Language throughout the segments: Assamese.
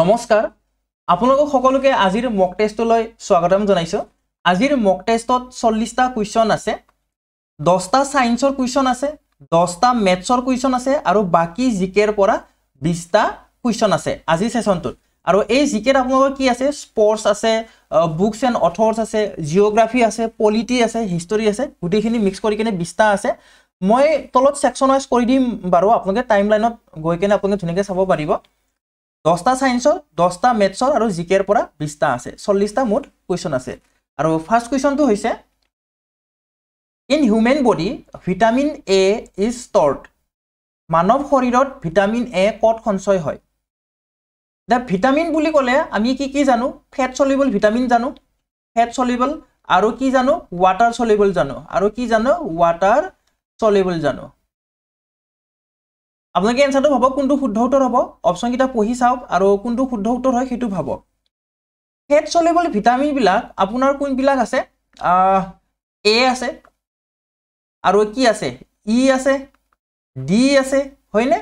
নমস্কাৰ আপোনালোকক সকলোকে আজিৰ মক টেষ্টলৈ স্বাগতম জনাইছোঁ আজিৰ মক টেষ্টত চল্লিছটা কুৱেশ্যন আছে দহটা ছায়েন্সৰ কুৱেশ্যন আছে দহটা মেথছৰ কুৱেশ্যন আছে আৰু বাকী জি কেৰ পৰা বিছটা কুৱেশ্যন আছে আজি ছেশ্যনটোত আৰু এই জি কেত আপোনালোকৰ কি আছে স্পৰ্টছ আছে বুকছ এণ্ড অথৰ্ছ আছে জিঅ'গ্ৰাফি আছে পলিটি আছে হিষ্টৰী আছে গোটেইখিনি মিক্স কৰি কিনে বিছটা আছে মই তলত ছেকশ্যন ৱাইজ কৰি দিম বাৰু আপোনালোকে টাইম লাইনত গৈ কিনে আপোনালোকে ধুনীয়াকৈ চাব পাৰিব দহটা ছায়েন্সৰ দহটা মেথছৰ আৰু জি কেৰ পৰা বিছটা আছে চল্লিছটা মুঠ কুৱেশ্যন আছে আৰু ফাৰ্ষ্ট কুৱেশ্যনটো হৈছে in human body vitamin A is stored মানৱ শৰীৰত ভিটামিন এ ক'ত সঞ্চয় হয় এতিয়া ভিটামিন বুলি ক'লে আমি কি কি জানো ফেট চলিবল ভিটামিন জানো ফেট চলিবল আৰু কি জানো ৱাটাৰ চলিবল জানো আৰু কি জানো ৱাটাৰ চলিবল জানো আপোনালোকে এনচাৰটো ভাবক কোনটো শুদ্ধ উত্তৰ হ'ব অপশ্যনকেইটা পঢ়ি চাওক আৰু কোনটো শুদ্ধ উত্তৰ হয় সেইটো ভাবক ফেট চলেবল ভিটামিনবিলাক আপোনাৰ কোনবিলাক আছে এ আছে আৰু কি আছে ই e আছে ডি আছে হয়নে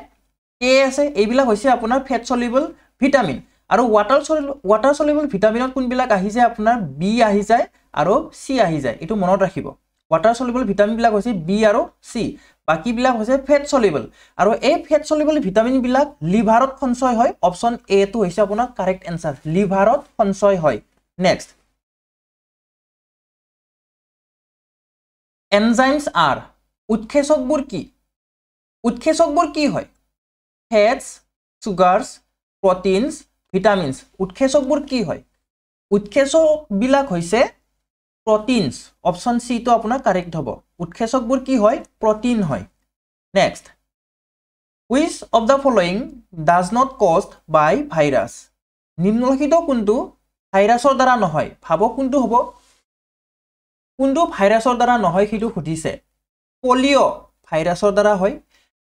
কে আছে এইবিলাক হৈছে আপোনাৰ ফেট চলিবল ভিটামিন আৰু ৱাটাৰ চলি ৱাটাৰ চলিবল ভিটামিনত কোনবিলাক আহি যায় আপোনাৰ বি আহি যায় আৰু চি আহি যায় এইটো মনত ৰাখিব ৱাটাৰ চলিবল ভিটামিনবিলাক হৈছে বি আৰু চি বাকীবিলাক হৈছে ফেট চলিবল আৰু এই ফেট চলিবল ভিটামিনবিলাক লিভাৰত সঞ্চয় হয় অপশ্যন এটো হৈছে আপোনাৰ কাৰেক্ট এনচাৰ লিভাৰত সঞ্চয় হয় নেক্সট এনজাইমছ আৰ উৎসেচকবোৰ কি উৎসেচকবোৰ কি হয় ফেটছ চুগাৰ্ছ প্ৰটিনছ ভিটামিনছ উৎসেচকবোৰ কি হয় উৎসেচকবিলাক হৈছে প্ৰটিনচ অপশ্যন চিটো আপোনাৰ কাৰেক্ট হ'ব উৎসেচকবোৰ কি হয় প্ৰটিন হয় next which of the following does not cause by virus নিম্নলিখিত কোনটো ভাইৰাছৰ দ্বাৰা নহয় ভাবক কোনটো হ'ব কোনটো ভাইৰাছৰ দ্বাৰা নহয় সেইটো সুধিছে পলিঅ' ভাইৰাছৰ দ্বাৰা হয়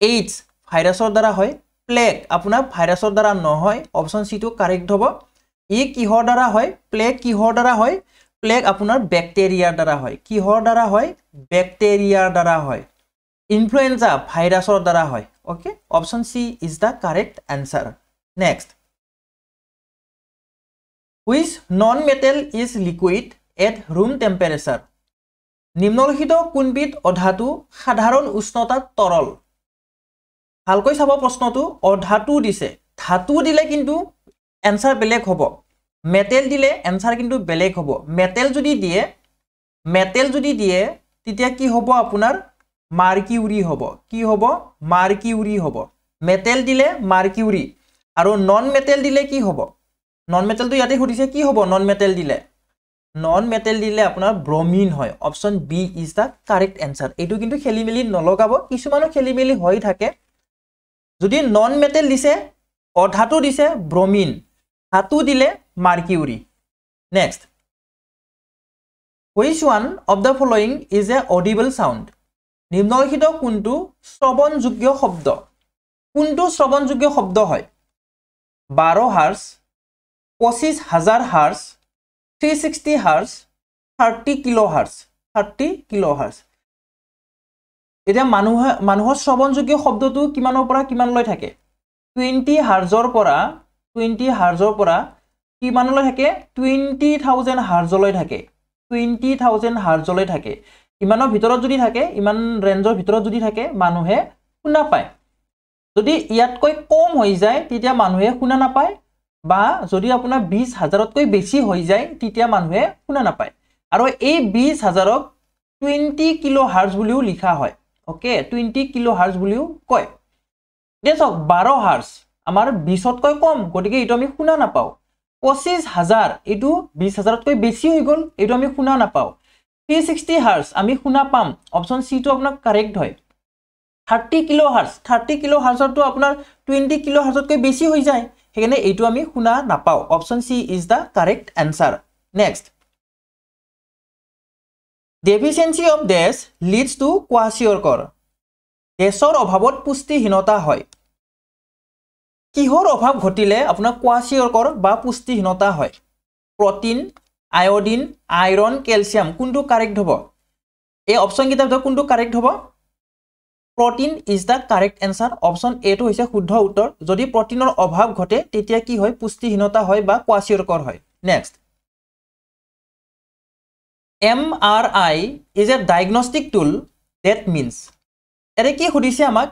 এইডছ ভাইৰাছৰ দ্বাৰা হয় প্লেগ আপোনাৰ ভাইৰাছৰ দ্বাৰা নহয় অপশ্যন চিটো কাৰেক্ট হ'ব ই কিহৰ দ্বাৰা হয় প্লেগ কিহৰ দ্বাৰা হয় প্লেগ আপোনাৰ বেক্টেৰিয়াৰ দ্বাৰা হয় কিহৰ দ্বাৰা হয় বেক্টেৰিয়াৰ দ্বাৰা হয় ইনফ্লুয়েঞ্জা ভাইৰাছৰ দ্বাৰা হয় okay option C is the correct answer next which non metal is liquid at room temperature নিম্নলিখিত কোনবিধ অধাটো সাধাৰণ উষ্ণতাত তৰল ভালকৈ চাব প্ৰশ্নটো অধাটো দিছে ধাতু দিলে কিন্তু এনচাৰ বেলেগ হ'ব মেটেল দিলে এনচাৰ কিন্তু বেলেগ হ'ব মেটেল যদি দিয়ে মেটেল যদি দিয়ে তেতিয়া কি হ'ব আপোনাৰ মাৰ্কিউৰি হ'ব কি হ'ব মাৰ্কিউৰি হ'ব মেটেল দিলে মাৰ্কিউৰি আৰু নন মেটেল দিলে কি হ'ব নন মেটেলটো ইয়াতে সুধিছে কি হ'ব নন মেটেল দিলে নন মেটেল দিলে আপোনাৰ ব্ৰমিন হয় option B is the correct answer এইটো কিন্তু খেলি মেলি নলগাব কিছুমানো খেলি মেলি হৈ থাকে যদি নন মেটেল দিছে অধাটো দিছে ব্ৰমিন ধাতু দিলে mercury next which one of the following is a audible sound নিম্নলিখিত কোনটো শ্ৰৱণযোগ্য শব্দ কোনটো শ্ৰৱণযোগ্য শব্দ হয় বাৰ হাৰ্চ পঁচিছ হাজাৰ hertz three sixty hertz thirty kilo hertz thirty kilo hertz এতিয়া মানুহে মানুহৰ শ্ৰৱণযোগ্য শব্দটো কিমানৰ পৰা কিমান লৈ থাকে টুৱেণ্টি হাৰ্জৰ পৰা টুৱেণ্টি হাৰ্জৰ পৰা কিমানলৈ থাকে টুৱেণ্টি থাউজেণ্ড হাৰ্জলৈ থাকে টুৱেণ্টি থাউজেণ্ড হাৰ্জলৈ থাকে ইমানৰ ভিতৰত যদি থাকে ইমান ৰেঞ্জৰ ভিতৰত যদি থাকে মানুহে শুনা পায় যদি ইয়াতকৈ কম হৈ যায় তেতিয়া মানুহে শুনা নাপায় বা যদি আপোনাৰ বিছ হাজাৰতকৈ বেছি হৈ যায় তেতিয়া মানুহে শুনা নাপায় আৰু এই বিছ হাজাৰক টুৱেণ্টি কিলো হাৰ্জ বুলিও লিখা হয় অ'কে টুৱেণ্টি কিলো হাৰ্জ বুলিও কয় এতিয়া চাওক বাৰ হাৰ্জ আমাৰ বিশতকৈ কম গতিকে এইটো আমি শুনা নাপাওঁ পঁচিছ হাজাৰ এইটো বিশ হাজাৰতকৈ বেছি হৈ গ'ল এইটো আমি শুনা নাপাওঁ থ্ৰী ছিক্সটি হাৰ্চ আমি শুনা পাম অপশ্যন চিটো আপোনাক কাৰেক্ট হয় thirty kilo hertz thirty kilo হাৰ্চতটো আপোনাৰ টুৱেণ্টি কিলো হাৰ্চতকৈ বেছি হৈ যায় সেইকাৰণে এইটো আমি শুনা নাপাওঁ option C is the correct answer next deficiency of this leads to kwashiorkor কৰ ডেছৰ অভাৱত পুষ্টিহীনতা হয় কিহৰ অভাৱ ঘটিলে আপোনাৰ কোৱাচিয়কৰ বা পুষ্টিহীনতা হয় প্ৰটিন আয়'ডিন আইৰণ কেলছিয়াম কোনটো কাৰেক্ট হ'ব এই অপশ্যনকেইটাৰ কিতাপ কোনটো কাৰেক্ট হ'ব protein is the correct answer option এটো হৈছে শুদ্ধ উত্তৰ যদি প্ৰটিনৰ অভাৱ ঘটে তেতিয়া কি হয় পুষ্টিহীনতা হয় বা কোৱাচিয়কৰ হয় next M R I is a diagnostic tool that means এনে কি সুধিছে আমাক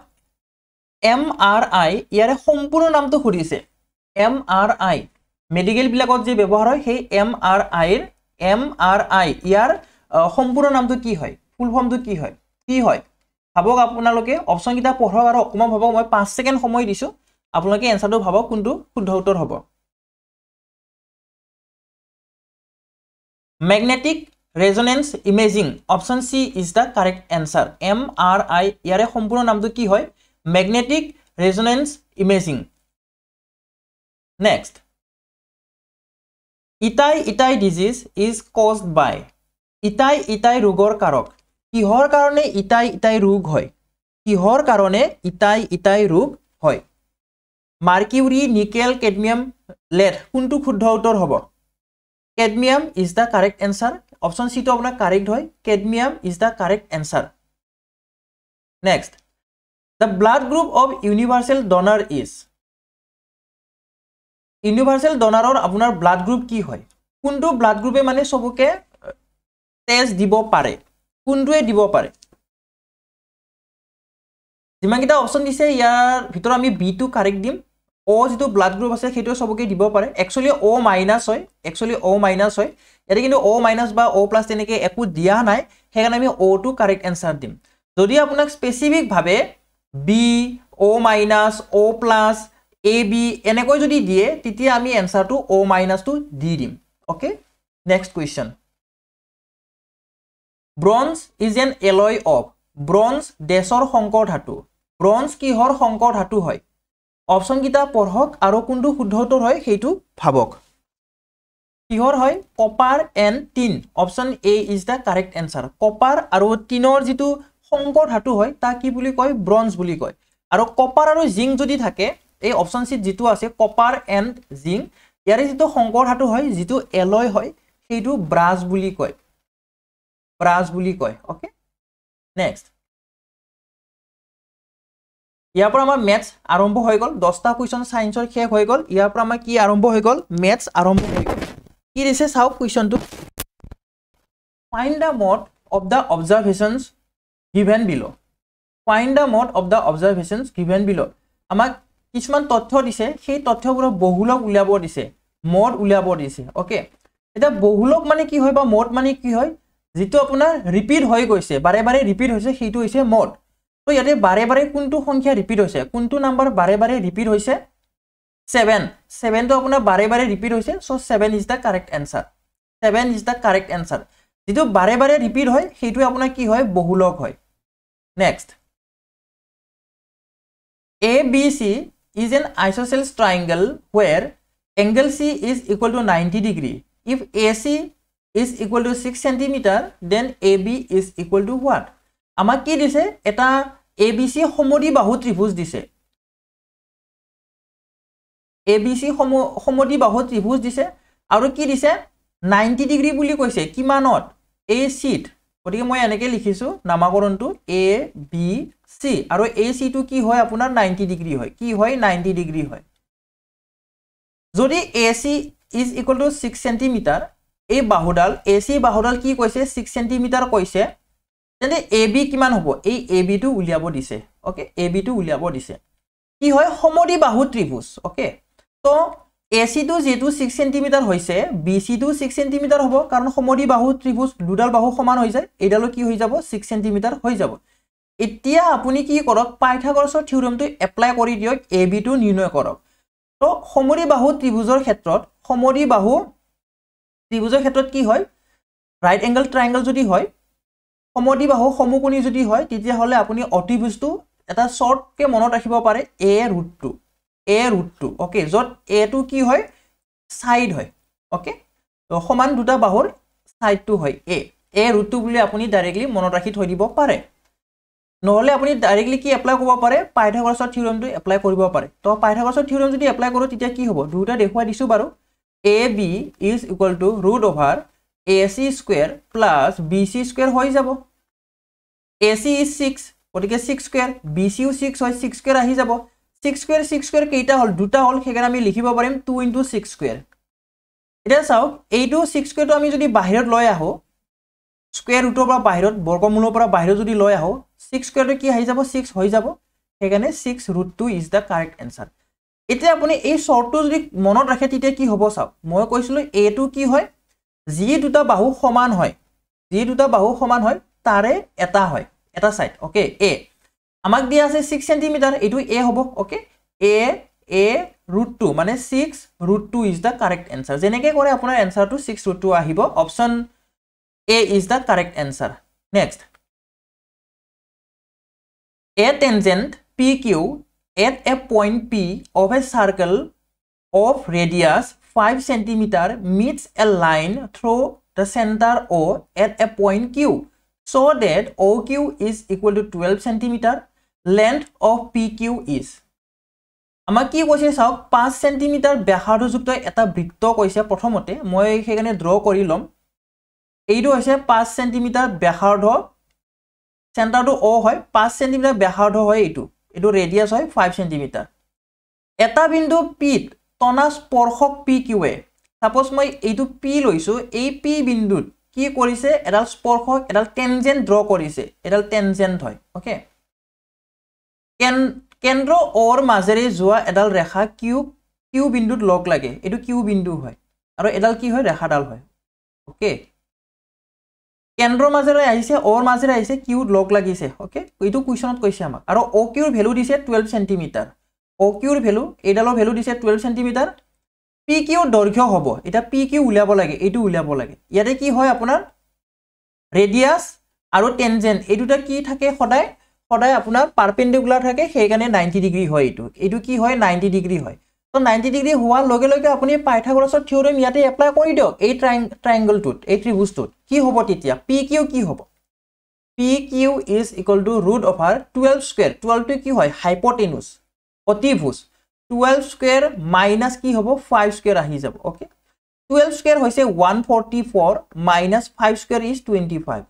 এম আৰ আই ইয়াৰে সম্পূৰ্ণ নামটো সুধিছে এম আৰ আই মেডিকেলবিলাকত যি ব্যৱহাৰ হয় সেই এম আৰ আইৰ এম আৰ আই ইয়াৰ সম্পূৰ্ণ নামটো কি হয় ফুল ফৰ্মটো কি হয় কি হয় ভাবক আপোনালোকে অপশ্যনকেইটা পঢ়ক আৰু অকণমান ভাবক মই পাঁচ ছেকেণ্ড সময় দিছোঁ আপোনালোকে এনচাৰটো ভাবক কোনটো শুদ্ধ উত্তৰ হ'ব magnetic resonance imaging option C is the correct answer M R I ইয়াৰে সম্পূৰ্ণ নামটো কি হয় magnetic resonance imaging. Next, itai itai disease is caused by itai itai rugor karok. Kihor karone itai itai rug hoy. Kihor karone itai itai rug hoy. Mercury, nickel, cadmium, lead. Kuntu khudha utor hobo. Cadmium is the correct answer. Option C to apna correct hoy. Cadmium is the correct answer. Next, the blood group of universal donor is universal donor or apunar blood group ki hoy kuntu blood group e mane soboke test dibo pare kuntu e dibo pare jimangita option dise yar bitor ami b2 correct dim o jitu blood group ase hetu soboke dibo pare actually o minus hoy actually o minus hoy এতে কিন্তু অ' মাইনাছ বা অ' প্লাছ তেনেকৈ একো দিয়া নাই সেইকাৰণে আমি অ' টো কাৰেক্ট এনচাৰ দিম যদি আপোনাক স্পেচিফিকভাৱে B O' minus O' plus A B এনেকৈ যদি দিয়ে তেতিয়া আমি এনচাৰটো অ' মাইনাচটো দি দিম okay next question bronze is an alloy of bronze দেশৰ শংকৰ ধাতু ব্ৰঞ্জ কিহৰ শংকৰ ধাতু হয় অপশ্যনকেইটা পঢ়ক আৰু কোনটো শুদ্ধ উত্তৰ হয় সেইটো ভাবক কিহৰ হয় copper and tin option A is the correct answer copper আৰু টিনৰ যিটো সংকৰ ধাতু হয় তাক কি বুলি কয় ব্ৰঞ্জ বুলি কয় আৰু কপাৰ আৰু জিংক যদি থাকে এই অপশ্যন চিট যিটো আছে কপাৰ এণ্ড জিংক ইয়াৰে যিটো শংকৰ ধাতু হয় যিটো এলয় হয় সেইটো ব্ৰাছ বুলি কয় ব্ৰাছ বুলি কয় অ'কে নেক্সট ইয়াৰ পৰা আমাৰ মেথছ আৰম্ভ হৈ গ'ল দহটা কুৱেশ্যন চাইন্সৰ শেষ হৈ গ'ল ইয়াৰ পৰা আমাৰ কি আৰম্ভ হৈ গ'ল মেথছ আৰম্ভ হৈ গ'ল কি দিছে চাওক কুৱেশ্যনটো find the mode of the observations given below find the mode of the observations given below আমাক কিছুমান তথ্য দিছে সেই তথ্যবোৰক বহুলক উলিয়াব দিছে মড উলিয়াব দিছে অ'কে এতিয়া বহুলক মানে কি হয় বা মড মানে কি হয় যিটো আপোনাৰ ৰিপিট হৈ গৈছে বাৰে বাৰে ৰিপিট হৈছে সেইটো হৈছে মড তো ইয়াতে বাৰে বাৰে কোনটো সংখ্যা ৰিপিট হৈছে কোনটো নাম্বাৰ বাৰে বাৰে ৰিপিট হৈছে ছেভেন ছেভেনটো আপোনাৰ বাৰে বাৰে ৰিপিট হৈছে so' seven is the correct answer seven is the correct answer যিটো বাৰে বাৰে ৰিপিট হয় সেইটোৱে আপোনাৰ কি হয় বহুলক হয় next A B C is an isosceles triangle where angle C is equal to ninety degree if A C is equal to six centimetre then A B is equal to what আমাক কি দিছে এটা এ বি চি সমদি বাহু ত্ৰিভুজ দিছে এ বি চি সম সমদি বাহু ত্ৰিভুজ দিছে আৰু কি দিছে নাইণ্টি ডিগ্ৰী বুলি কৈছে কিমানত এ চিত গতিকে মই এনেকৈ লিখিছোঁ নামাকৰণটো এ বি চি আৰু এ চিটো কি হয় আপোনাৰ নাইণ্টি ডিগ্ৰী হয় কি হয় নাইণ্টি ডিগ্ৰী হয় যদি A C is equal to six centimetre এই বাহুডাল এ চি বাহুডাল কি কৈছে ছিক্স চেণ্টিমিটাৰ কৈছে তেন্তে এ বি কিমান হ'ব এই এ বিটো উলিয়াব দিছে অ'কে এ বিটো উলিয়াব দিছে কি হয় সমদি বাহু ত্ৰিভুজ অ'কে ত' এ চিটো যিটো ছিক্স চেণ্টিমিটাৰ হৈছে বি চিটো ছিক্স চেণ্টিমিটাৰ হ'ব কাৰণ সমদি বাহু ত্ৰিভুজ দুডাল বাহু সমান হৈ যায় এইডালো কি হৈ যাব ছিক্স চেণ্টিমিটাৰ হৈ যাব এতিয়া আপুনি কি কৰক পাইথাগৰছৰ থিউৰিয়ামটো এপ্লাই কৰি দিয়ক এ বিটো নিৰ্ণয় কৰক তো সমদি বাহু ত্ৰিভুজৰ ক্ষেত্ৰত সমদি বাহু ত্ৰিভুজৰ ক্ষেত্ৰত কি হয় ৰাইট এংগল ট্ৰাইংগল যদি হয় সমদি বাহু সমুকুণি যদি হয় তেতিয়াহ'লে আপুনি অতিভুজটো এটা শ্বৰ্টকৈ মনত ৰাখিব পাৰে এ ৰুটটো এ ৰুটটো অ'কে য'ত এটো কি হয় ছাইড হয় অ'কে সমান দুটা বাহুৰ ছাইডটো হয় এ এ ৰুটটো বুলি আপুনি ডাইৰেক্টলি মনত ৰাখি থৈ দিব পাৰে নহ'লে আপুনি ডাইৰেক্টলি কি এপ্লাই কৰিব পাৰে পাইথাগ্ৰাছৰ থিউৰমটো এপ্লাই কৰিব পাৰে তো পাইথাগ্ৰাছৰ থিউৰম যদি এপ্লাই কৰোঁ তেতিয়া কি হ'ব দুয়োটা দেখুৱাই দিছোঁ বাৰু A B is equal to root over A C square plus B C square হৈ যাব এ চি ইজ ছিক্স গতিকে ছিক্স স্কুৱেৰ বি চিও ছিক্স হয় ছিক্স স্কুৱেৰ আহি যাব ছিক্স স্কুৱেৰ ছিক্স স্কুৱেৰ কেইটা হ'ল দুটা হ'ল সেইকাৰণে আমি লিখিব পাৰিম টু ইণ্টু ছিক্স স্কুৱেৰ এতিয়া চাওক এইটো ছিক্স স্কুৱেৰটো আমি যদি বাহিৰত লৈ আহোঁ স্কুৱেৰ ৰুটৰ পৰা বাহিৰত বৰ্গমূলৰ পৰা বাহিৰত যদি লৈ আহোঁ ছিক্স স্কুৱেৰটো কি আহি যাব ছিক্স হৈ যাব সেইকাৰণে six root two is the correct answer এতিয়া আপুনি এই শ্বৰ্টটো যদি মনত ৰাখে তেতিয়া কি হ'ব চাওক মই কৈছিলোঁ এইটো কি হয় যি দুটা বাহু সমান হয় যি দুটা বাহু সমান হয় তাৰে এটা হয় এটা ছাইড অ'কে এ আমাক দিয়া আছে ছিক্স চেণ্টিমিটাৰ এইটো এ হ'ব অ'কে এ এ ৰুট টু মানে six root two is the correct answer যেনেকৈ কৰে আপোনাৰ এনচাৰটো ছিক্স ৰুট টু আহিব option A is the correct answer next a tangent P Q at a point P of a circle of radius five centimetre meets a line through the centre O' at a point Q so' that O' Q is equal to twelve centimetre length of PQ is. Amaki was a sock, pass centimeter behadozuto at a bricto coise potomote, moehegane draw corilum. Edo is a pass centimeter behardo center to ohoi, pass centimeter behardo eitu. Edo radius hoi, five centimeter. Eta window pit, tonas porhok PQA. Suppose my A to P loisu, AP bindu, key corise, adult sporhok, adult tangent draw corise, adult tangent toy. Okay. কেন্দ্ৰ অ'ৰ মাজেৰে যোৱা এডাল ৰেখা কিউ কিউ বিন্দুত লগ লাগে এইটো কিউ বিন্দু হয় আৰু এডাল কি হয় ৰেখাডাল হয় অ'কে কেন্দ্ৰৰ মাজেৰে আহিছে অ'ৰ মাজেৰে আহিছে কিউত লগ লাগিছে অ'কে এইটো কুৱেশ্যনত কৈছে আমাক আৰু অ' কিউৰ ভেলু দিছে টুৱেল্ভ চেণ্টিমিটাৰ অ' কিউৰ ভেলু এইডালৰ ভেলু দিছে টুৱেল্ভ চেণ্টিমিটাৰ পি কিউ দৈৰ্ঘ্য হ'ব এতিয়া পি কিউ উলিয়াব লাগে এইটো উলিয়াব লাগে ইয়াতে কি হয় আপোনাৰ ৰেডিয়াছ আৰু টেনজেণ্ট এই দুটা কি থাকে সদায় সদায় আপোনাৰ পাৰপেণ্ডিকুলাৰ থাকে সেইকাৰণে নাইণ্টি ডিগ্ৰী হয় এইটো এইটো কি হয় নাইণ্টি ডিগ্ৰী হয় তো নাইণ্টি ডিগ্ৰী হোৱাৰ লগে লগে আপুনি পাইথাগ্ৰাছৰ থিয়ৰিম ইয়াতে এপ্লাই কৰি দিয়ক এই ট্ৰাই ট্ৰাইংগলটোত এই ত্ৰিভুজটোত কি হ'ব তেতিয়া পি কিউ কি হ'ব P Q is equal to root over twelve square টুৱেলভটো কি হয় হাইপটেনুজ প্ৰতিভুজ টুৱেলভ স্কুৱেৰ মাইনাছ কি হ'ব ফাইভ স্কুৱেৰ আহি যাব অ'কে টুৱেল্ভ স্কুৱেৰ হৈছে one forty four minus five square is twenty five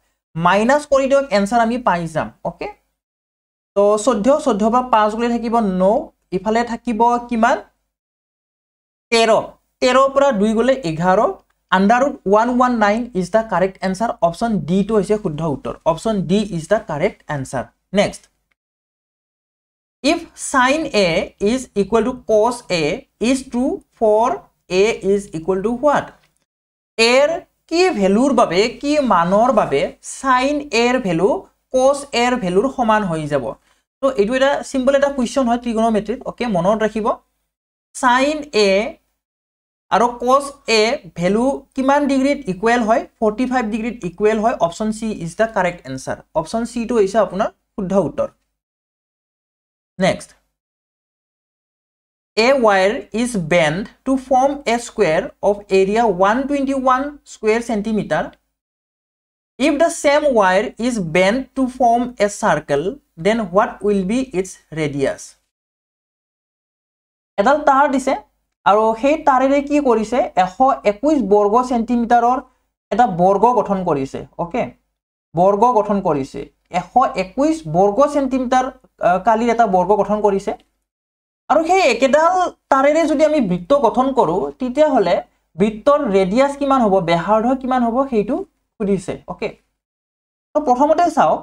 minus কৰি দিয়ক এনচাৰ আমি পাই যাম অ'কে তো চৈধ্য চৈধ্য পৰা পাঁচ গুলি থাকিব ন ইফালে থাকিব কিমান তেৰ তেৰৰ পৰা দুই গ'লে এঘাৰ under root one one nine is the correct answer option ডিটো হৈছে শুদ্ধ উত্তৰ option D is the correct answer next if sine A is equal to cos A is two for A is equal to what are কি ভেলুৰ বাবে কি মানৰ বাবে চাইন এৰ ভেলু কচ এৰ ভেলুৰ সমান হৈ যাব তো এইটো এটা চিম্পল এটা কুৱেশ্যন হয় ত্ৰিগণমেট্ৰিক অ'কে মনত ৰাখিব চাইন এ আৰু কচ এ ভেলু কিমান ডিগ্ৰীত ইকুৱেল হয় ফৰ্টি ফাইভ ডিগ্ৰীত ইকুৱেল হয় option C is the correct answer option চিটো হৈছে আপোনাৰ শুদ্ধ উত্তৰ next a wire is bend to form a square of area one twenty one square centimetre if the same wire is bend to form a circle then what will be its radius edal tar dise aro he tarere ki korise 121 borgo centimeter or eta borgo gothon korise okay borgo gothon korise 121 borgo centimeter kali eta borgo gothon korise aro he ekedal tarere jodi ami vritto gothon koru titia hole vrittor radius kiman hobo behardho kiman hobo heitu khudise okay to prothomote sao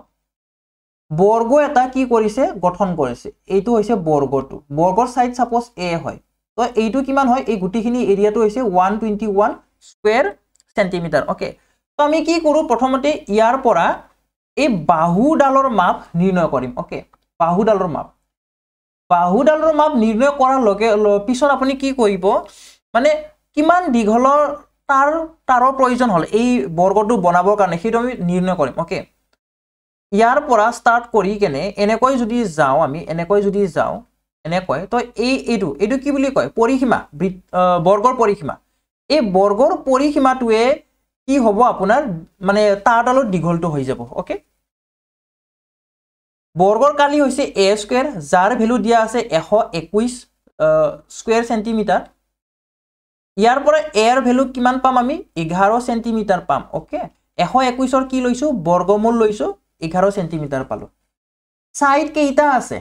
বৰ্গ এটা কি কৰিছে গঠন কৰিছে এইটো হৈছে বৰ্গটো বৰ্গৰ চাইড চাপ'জ এ হয় তো এইটো কিমান হয় এই গোটেইখিনি এৰিয়াটো হৈছে one twenty one square centimetre okay তো আমি কি কৰোঁ প্ৰথমতে ইয়াৰ পৰা এই বাহুডালৰ মাপ নিৰ্ণয় কৰিম অ'কে বাহুডালৰ মাপ বাহুডালৰ মাপ নিৰ্ণয় কৰাৰ লগে পিছত আপুনি কি কৰিব মানে কিমান দীঘলৰ তাঁৰ তাঁৰৰ প্ৰয়োজন হ'ল এই বৰ্গটো বনাবৰ কাৰণে সেইটো আমি নিৰ্ণয় কৰিম অ'কে ইয়াৰ পৰা ষ্টাৰ্ট কৰি কেনে এনেকৈ যদি যাওঁ আমি এনেকৈ যদি যাওঁ এনেকৈ তো এই এইটো এইটো কি বুলি কয় পৰিসীমা বৰ্গৰ পৰিসীমা এই বৰ্গৰ পৰিসীমাটোৱে কি হ'ব আপোনাৰ মানে তাঁৰডালত দীঘলটো হৈ যাব অ'কে বৰ্গৰ কালি হৈছে এ স্কুৱেৰ যাৰ ভেলু দিয়া আছে এশ একৈছ স্কুৱেৰ চেণ্টিমিটাৰ ইয়াৰ পৰা এৰ ভেলু কিমান পাম আমি এঘাৰ চেণ্টিমিটাৰ পাম অ'কে এশ একৈছৰ কি লৈছোঁ বৰ্গমূল লৈছোঁ এঘাৰ চেণ্টিমিটাৰ পালোঁ ছাইড কেইটা আছে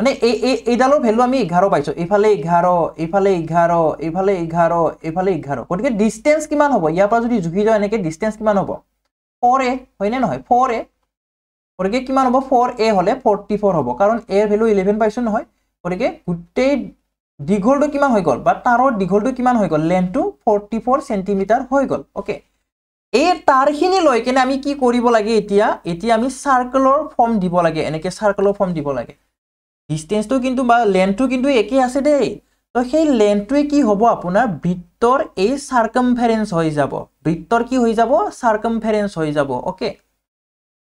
মানে এই এই এইডালৰ ভেলু আমি এঘাৰ পাইছোঁ এইফালে এঘাৰ এইফালে এঘাৰ এইফালে এঘাৰ এইফালে এঘাৰ গতিকে ডিষ্টেঞ্চ কিমান হ'ব ইয়াৰ পৰা যদি জুখি যাওঁ এনেকৈ ডিষ্টেঞ্চ কিমান হ'ব ফ'ৰ এ হয়নে নহয় ফ'ৰ এ গতিকে কিমান হ'ব ফ'ৰ এ হ'লে ফৰ্টি ফ'ৰ হ'ব কাৰণ এৰ ভেলু ইলেভেন পাইছোঁ নহয় গতিকে গোটেই দীঘলটো কিমান হৈ গ'ল বা তাঁৰৰ দীঘলটো কিমান হৈ গ'ল লেণ্ঠটো ফৰ্টি ফ'ৰ চেণ্টিমিটাৰ হৈ গ'ল অ'কে এই তাৰখিনি লৈ কেনে আমি কি কৰিব লাগে এতিয়া এতিয়া আমি সাৰ্কলৰ ফৰ্ম দিব লাগে এনেকে সাৰ্কলৰ ফর্ম দিব লাগে ডিসটেন্সটো কিন্তু বা লেন্থটো কিন্তু একেই আছে দেই তো সেই লেন্থটোৱে কি হ'ব আপোনাৰ বৃত্তৰ এই সাৰ্কমফেৰেন্স হৈ যাব বৃত্তৰ কি হৈ যাব সাৰ্কমফেৰেন্স হৈ যাব অকে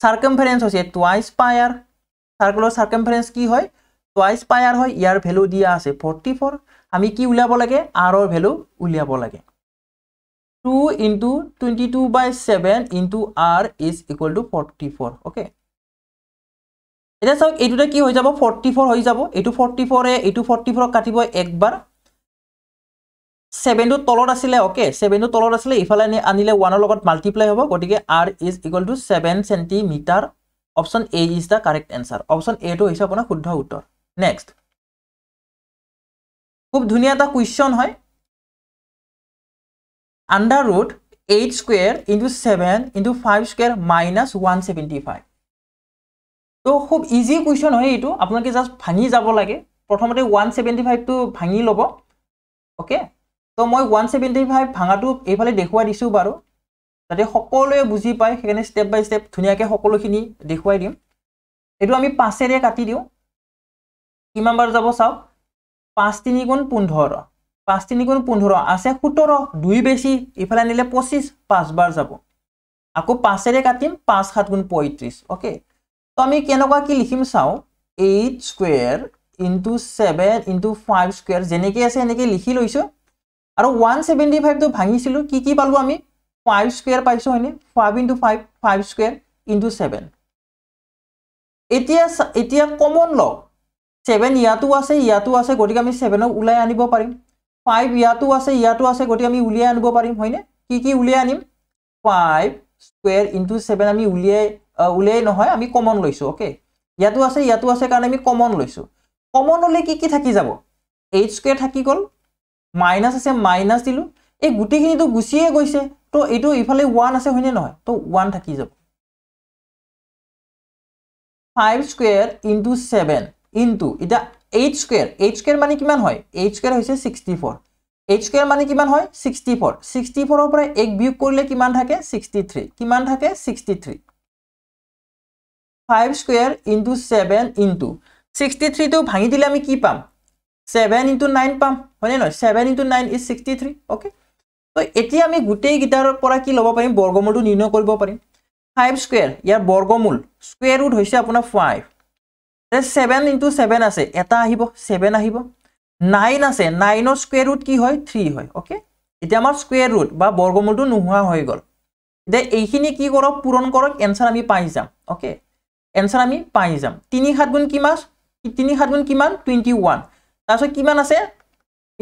সাৰ্কমফেৰেন্স হৈছে টুৱাইছ পায়াৰ সাৰ্কলৰ সাৰ্কমফেৰেন্স কি হয় টুৱাইছ পায়াৰ হয় ইয়াৰ ভেলু দিয়া আছে ফৰ্টি আমি কি উলিয়াব লাগে আৰৰ ভেলু উলিয়াব লাগে 2 into 22 by 7 into r is equal to 44 okay এটা সব এটুটা কি হৈ যাব 44 হৈ যাব এটু 44 এ এটু 44 কাটিব একবার 7 টো তলত আছিলে ওকে 7 তলত আছিলে ইফালে আনিলে 1 লগত মাল্টিপ্লাই হ'ব গটিকে r is equal to 7 cm option a is the correct answer option a টো হিসাব শুদ্ধ উত্তর নেক্সট খুব ধুনিয়াটা কোয়েশ্চন হয় under root eight square into seven into five square minus one seventy five তো খুব ইজি কুৱেশ্যন হয় এইটো আপোনালোকে জাষ্ট ভাঙি যাব লাগে প্ৰথমতে ওৱান ছেভেণ্টি ফাইভটো ভাঙি লব অ'কে তো মই ওৱান ছেভেণ্টি ফাইভ ভাঙাটো এইফালে দেখুৱাই দিছোঁ বাৰু যাতে সকলোৱে বুজি পায় সেইকাৰণে ষ্টেপ বাই ষ্টেপ ধুনীয়াকৈ সকলোখিনি দেখুৱাই দিম এইটো আমি পাঁচেৰে কাটি দিওঁ কিমান বাৰ যাব চাওক পাঁচ তিনি গুণ পোন্ধৰ পাঁচ তিনি গুণ পোন্ধৰ আছে সোতৰ দুই বেছি ইফালে আনিলে পঁচিছ পাঁচবাৰ যাব আকৌ পাঁচেৰে কাটিম পাঁচ সাত গুণ পঁয়ত্ৰিছ অ'কে তো আমি কেনেকুৱা কি লিখিম চাওঁ eight square into seven into five square যেনেকৈ আছে এনেকৈ লিখি লৈছোঁ আৰু ওৱান ছেভেণ্টি ফাইভটো ভাঙিছিলোঁ কি কি পালোঁ আমি ফাইভ স্কুৱেৰ পাইছোঁ হয়নে five into five five square into seven এতিয়া এতিয়া কমন লওক ছেভেন ইয়াতো আছে ইয়াতো আছে গতিকে আমি ছেভেনক ওলাই আনিব পাৰিম ফাইভ ইয়াতো আছে ইয়াতো আছে গতিকে আমি উলিয়াই আনিব পাৰিম হয়নে কি কি উলিয়াই আনিম ফাইভ স্কুৱেৰ ইণ্টু ছেভেন আমি উলিয়াই উলিয়াই নহয় আমি কমন লৈছোঁ অ'কে ইয়াতো আছে ইয়াতো আছে কাৰণে আমি কমন লৈছোঁ কমন হ'লে কি কি থাকি যাব এইট স্কুৱেৰ থাকি গ'ল মাইনাছ আছে মাইনাছ দিলোঁ এই গোটেইখিনিতো গুচিয়ে গৈছে তো এইটো ইফালে ওৱান আছে হয়নে নহয় তো ওৱান থাকি যাব five square into seven into eight square eight square মানে কিমান হয় এইট স্কুৱেৰ হৈছে ছিক্সটি ফ'ৰ এইট স্কুৱেৰ মানে কিমান হয় ছিক্সটি ফ'ৰ ছিক্সটি ফ'ৰৰ পৰা এক বিয়োগ কৰিলে কিমান থাকে ছিক্সটি থ্ৰী কিমান থাকে sixty three five square into seven into sixty থ্ৰীটো ভাঙি দিলে আমি কি পাম ছেভেন ইণ্টু নাইন পাম হয়নে নহয় seven into nine is sixty three okay তো এতিয়া আমি গোটেইকেইটাৰ পৰা কি ল'ব পাৰিম বৰ্গমূলটো নিৰ্ণয় কৰিব পাৰিম ফাইভ স্কুৱেৰ ইয়াৰ বৰ্গমূল স্কুৱেৰ ৰুট হৈছে আপোনাৰ ফাইভ ছেভেন ইনটু ছেভেন আছে এটা আহিব ছেভেন আহিব নাইন আছে নাইনৰ স্কুৱেৰ ৰুট কি হয় থ্ৰী হয় অ'কে এতিয়া আমাৰ স্কুৱেৰ ৰুট বা বৰ্গমূলটো নোহোৱা হৈ গ'ল এতিয়া এইখিনি কি কৰক পূৰণ কৰক এনচাৰ আমি পাই যাম অ'কে এনচাৰ আমি পাই যাম তিনি সাত গুণ কিমান তিনি সাত গুণ কিমান টুৱেণ্টি ওৱান তাৰপিছত কিমান আছে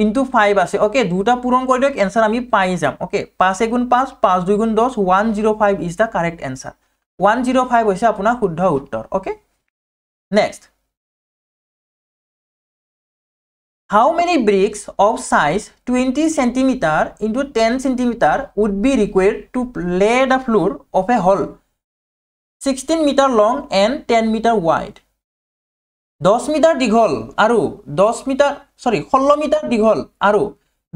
ইনটু ফাইভ আছে অ'কে দুটা পূৰণ কৰি দিয়ক এনচাৰ আমি পাই যাম অ'কে পাঁচ এগুণ পাঁচ পাঁচ দুই গুণ দহ one zero' five is the correct answer one zero' five হৈছে আপোনাৰ শুদ্ধ উত্তৰ okay Next. How many bricks of size 20 cm into 10 cm would be required to lay the floor of a hole 16 meter long and 10 meter wide? 10 meter dighol aru 10 meter sorry 16 meter dighol aru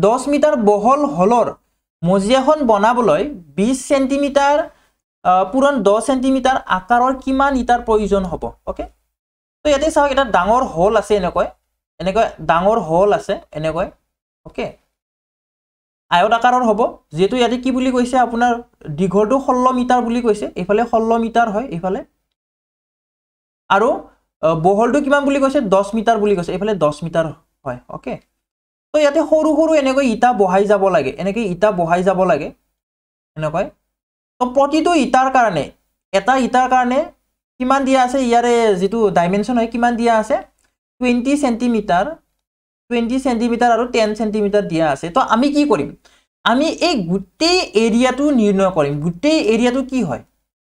10 meter bohol holor mojiahon bonaboloi 20 cm uh, puron 10 cm akaror kiman itar poison hobo okay তো ইয়াতে চাওক এটা ডাঙৰ হল আছে এনেকৈ এনেকৈ ডাঙৰ হল আছে এনেকৈ অ'কে আয়ত আকাৰৰ হ'ব যিহেতু ইয়াতে কি বুলি কৈছে আপোনাৰ দীঘলটো ষোল্ল মিটাৰ বুলি কৈছে এইফালে ষোল্ল মিটাৰ হয় এইফালে আৰু বহলটো কিমান বুলি কৈছে দহ মিটাৰ বুলি কৈছে এইফালে দহ মিটাৰ হয় অ'কে তো ইয়াতে সৰু সৰু এনেকৈ ইটা বহাই যাব লাগে এনেকৈ ইটা বহাই যাব লাগে এনেকৈ তো প্ৰতিটো ইটাৰ কাৰণে এটা ইটাৰ কাৰণে কিমান দিয়া আছে ইয়াৰে যিটো ডাইমেনশ্যন হয় কিমান দিয়া আছে টুৱেণ্টি চেণ্টিমিটাৰ টুৱেণ্টি চেণ্টিমিটাৰ আৰু টেন চেণ্টিমিটাৰ দিয়া আছে তো আমি কি কৰিম আমি এই গোটেই এৰিয়াটো নিৰ্ণয় কৰিম গোটেই এৰিয়াটো কি হয়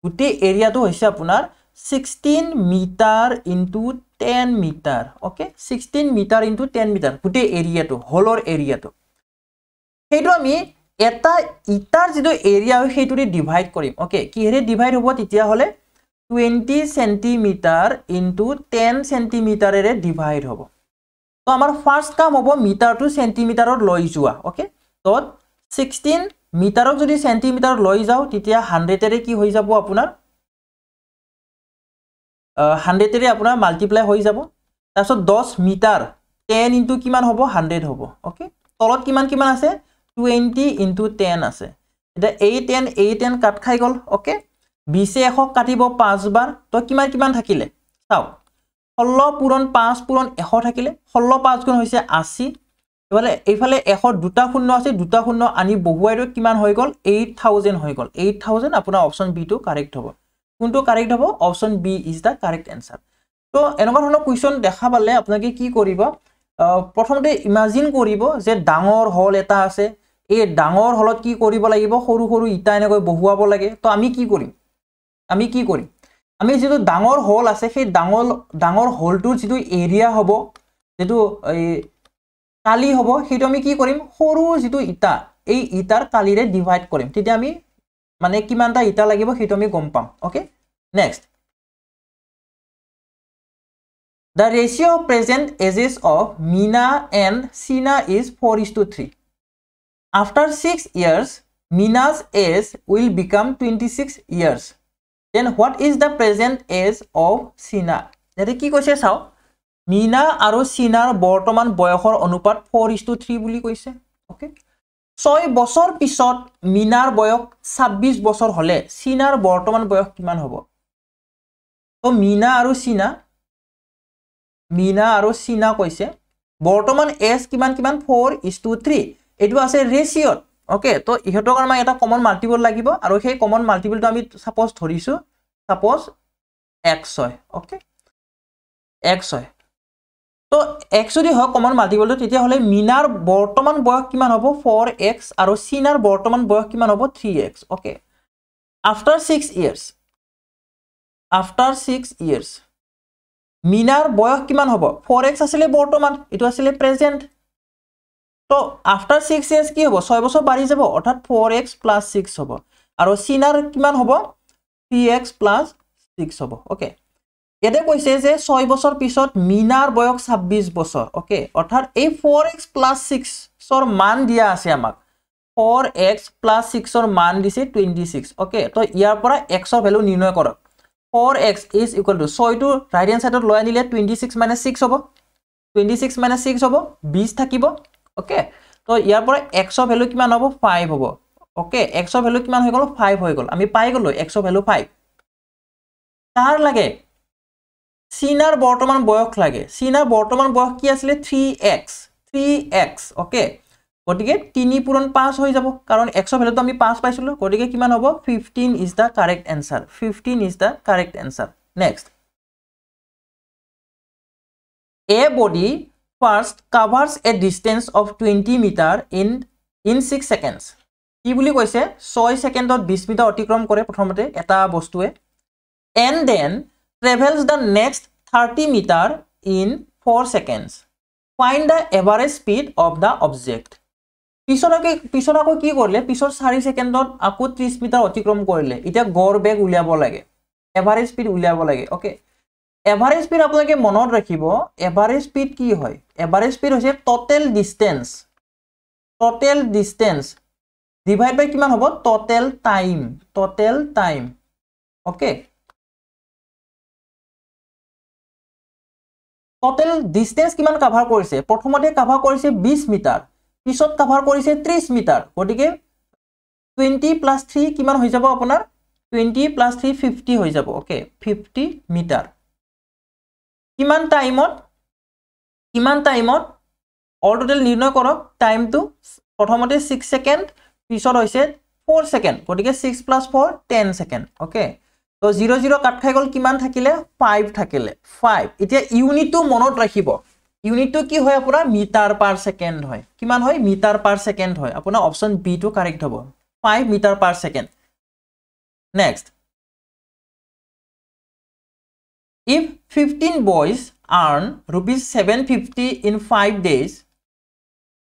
গোটেই এৰিয়াটো হৈছে আপোনাৰ sixteen metre into ten metre okay sixteen metre into ten metre গোটেই এৰিয়াটো হলৰ এৰিয়াটো সেইটো আমি এটা ইটাৰ যিটো এৰিয়া হয় সেইটোৰে ডিভাইড কৰিম অ'কে কিহেৰে ডিভাইড হ'ব তেতিয়াহ'লে টুৱেণ্টি চেণ্টিমিটাৰ ইণ্টু টেন চেণ্টিমিটাৰেৰে ডিভাইড হ'ব তো আমাৰ ফাৰ্ষ্ট কাম হ'ব মিটাৰটো চেণ্টিমিটাৰত লৈ যোৱা অ'কে তো ছিক্সটিন মিটাৰক যদি চেণ্টিমিটাৰত লৈ যাওঁ তেতিয়া হাণ্ড্ৰেডেৰে কি হৈ যাব আপোনাৰ হাণ্ড্ৰেডেৰে আপোনাৰ মাল্টিপ্লাই হৈ যাব তাৰপিছত দহ মিটাৰ টেন ইণ্টু কিমান হ'ব হাণ্ড্ৰেড হ'ব অ'কে তলত কিমান কিমান আছে টুৱেণ্টি ইণ্টু টেন আছে এতিয়া এই টেন এই টেন কাট খাই গ'ল অ'কে বিছে এশ কাটিব পাঁচবাৰ তো কিমান কিমান থাকিলে চাওক ষোল্ল পূৰণ পাঁচ পূৰণ এশ থাকিলে ষোল্ল পাঁচ গুণ হৈছে আশী এইফালে এইফালে এশ দুটা শূন্য আছে দুটা শূন্য আনি বহুৱাই দিয়ক কিমান হৈ গ'ল এইট থাউজেণ্ড হৈ গ'ল এইট থাউজেণ্ড আপোনাৰ অপশ্যন বিটো কাৰেক্ট হ'ব কোনটো কাৰেক্ট হ'ব option B is the correct answer তো এনেকুৱা ধৰণৰ কুৱেশ্যন দেখা পালে আপোনালোকে কি কৰিব প্ৰথমতে ইমাজিন কৰিব যে ডাঙৰ হল এটা আছে এই ডাঙৰ হলত কি কৰিব লাগিব সৰু সৰু ইটা এনেকৈ বহুৱাব লাগে তো আমি কি কৰিম আমি কি কৰিম আমি যিটো ডাঙৰ হল আছে সেই ডাঙৰ ডাঙৰ হলটোৰ যিটো এৰিয়া হব যিটো এই কালি হব সেইটো আমি কি কৰিম সৰু যিটো ইটা এই ইটাৰ কালিৰে ডিভাইড কৰিম তেতিয়া আমি মানে কিমানটা ইটা লাগিব সেইটো আমি গম পাম okay next the ratio present ages of Meena and Cheena is four is to three after six years Meena's age will become twenty six years then what is the present age of Cheena ইয়াতে কি কৈছে চাওক মীনা আৰু চীনাৰ বৰ্তমান বয়সৰ অনুপাত ফ'ৰ ইজ টু থ্ৰী বুলি কৈছে অ'কে ছয় বছৰ পিছত মীনাৰ বয়স ছাব্বিছ বছৰ হ'লে চীনাৰ বৰ্তমান বয়স কিমান হ'ব ত' মীনা আৰু চীনা মীনা আৰু চীনা কৈছে বৰ্তমান এজ কিমান কিমান ফ'ৰ ইজ টু থ্ৰী এইটো আছে ৰেচিঅ'ত অ'কে তো ইহঁতৰ কাৰণে আমাক এটা কমন মাল্টিপল লাগিব আৰু সেই কমন মাল্টিপলটো আমি ছাপ'জ ধৰিছোঁ ছাপ'জ এক্স হয় অ'কে এক্স হয় তো এক্স যদি হয় কমন মাল্টিপলটো তেতিয়াহ'লে মীনাৰ বৰ্তমান বয়স কিমান হ'ব ফ'ৰ এক্স আৰু চীনাৰ বৰ্তমান বয়স কিমান হ'ব three x okay after six years after six years মীনাৰ বয়স কিমান হ'ব ফ'ৰ এক্স আছিলে বৰ্তমান এইটো আছিলে প্ৰেজেণ্ট তো আফটাৰ ছিক্স ইয়েৰ্ছ কি হ'ব ছয় বছৰ বাঢ়ি যাব অৰ্থাৎ ফ'ৰ এক্স প্লাছ ছিক্স হ'ব আৰু চীনাৰ কিমান হ'ব থ্ৰী এক্স প্লাছ ছিক্স হ'ব অ'কে এতে কৈছে যে ছয় বছৰ পিছত মীনাৰ বয়স ছাব্বিছ বছৰ অ'কে অৰ্থাৎ এই ফ'ৰ এক্স প্লাছ ছিক্সৰ মান দিয়া আছে আমাক ফ'ৰ এক্স প্লাছ ছিক্সৰ মান দিছে টুৱেণ্টি ছিক্স অ'কে তো ইয়াৰ পৰা এক্সৰ ভেলু নিৰ্ণয় কৰক four x is equal to ছয়টো ৰাইট হেণ্ড ছাইডত লৈ আনিলে টুৱেণ্টি ছিক্স মাইনাছ ছিক্স হ'ব টুৱেণ্টি ছিক্স মাইনাছ ছিক্স হ'ব বিছ থাকিব ওকে তো ইয়াৰ পৰা এক্সৰ ভেলু কিমান হ'ব ফাইভ হ'ব অ'কে এক্সৰ ভেলু কিমান হৈ গ'ল ফাইভ হৈ গ'ল আমি পাই গ'লোঁ এক্সৰ ভেলু ফাইভ তাৰ লাগে চীনাৰ বৰ্তমান বয়স লাগে চীনাৰ বৰ্তমান বয়স কি আছিলে three x three x okay গতিকে তিনি পূৰণ পাঁচ হৈ যাব কাৰণ এক্সৰ ভেলুটো আমি পাঁচ পাইছিলোঁ গতিকে কিমান হ'ব fifteen is the correct answer fifteen is the correct answer next a body first covers a distance of 20 meter in in 6 seconds কি বুলি কৈছে 6 সেকেন্ডত 20 মিটাৰ অতিক্ৰম কৰে প্ৰথমতে এটা বস্তুৱে and then travels the next 30 metre in 4 seconds find the average speed of the object পিছলৈকে পিছত আকৌ কি কৰিলে পিছৰ চাৰি ছেকেণ্ডত আকৌ ত্ৰিছ মিটাৰ অতিক্ৰম কৰিলে এতিয়া গড় বেগ উলিয়াব লাগে এভাৰেজ স্পীড উলিয়াব লাগে অ'কে এভাৰেজ স্পীড আপোনালোকে মনত ৰাখিব এভাৰেজ স্পীড কি হয় এভাৰেজ স্পীড হৈছে total distance total distance divide by কিমান হ'ব total time total time okay total distance কিমান কাভাৰ কৰিছে প্ৰথমতে কাভাৰ কৰিছে বিছ মিটাৰ পিছত কাভাৰ কৰিছে ত্ৰিছ মিটাৰ গতিকে টুৱেণ্টি প্লাছ থ্ৰী কিমান হৈ যাব আপোনাৰ টুৱেণ্টি প্লাছ থ্ৰী ফিফটি হৈ যাব অ'কে ফিফটি মিটাৰ কিমান টাইমত কিমান টাইমত অল টোটেল নিৰ্ণয় কৰক টাইমটো প্ৰথমতে ছিক্স ছেকেণ্ড পিছত হৈছে ফ'ৰ ছেকেণ্ড গতিকে six plus four ten second okay ত' জিৰ' জিৰ' কাট খাই গ'ল কিমান থাকিলে ফাইভ থাকিলে ফাইভ এতিয়া ইউনিটটো মনত ৰাখিব ইউনিটটো কি হয় আপোনাৰ মিটাৰ পাৰ ছেকেণ্ড হয় কিমান হয় মিটাৰ পাৰ ছেকেণ্ড হয় আপোনাৰ অপশ্যন বিটো কাৰেক্ট হ'ব five metre per second next if 15 boys earn rupees 750 in 5 days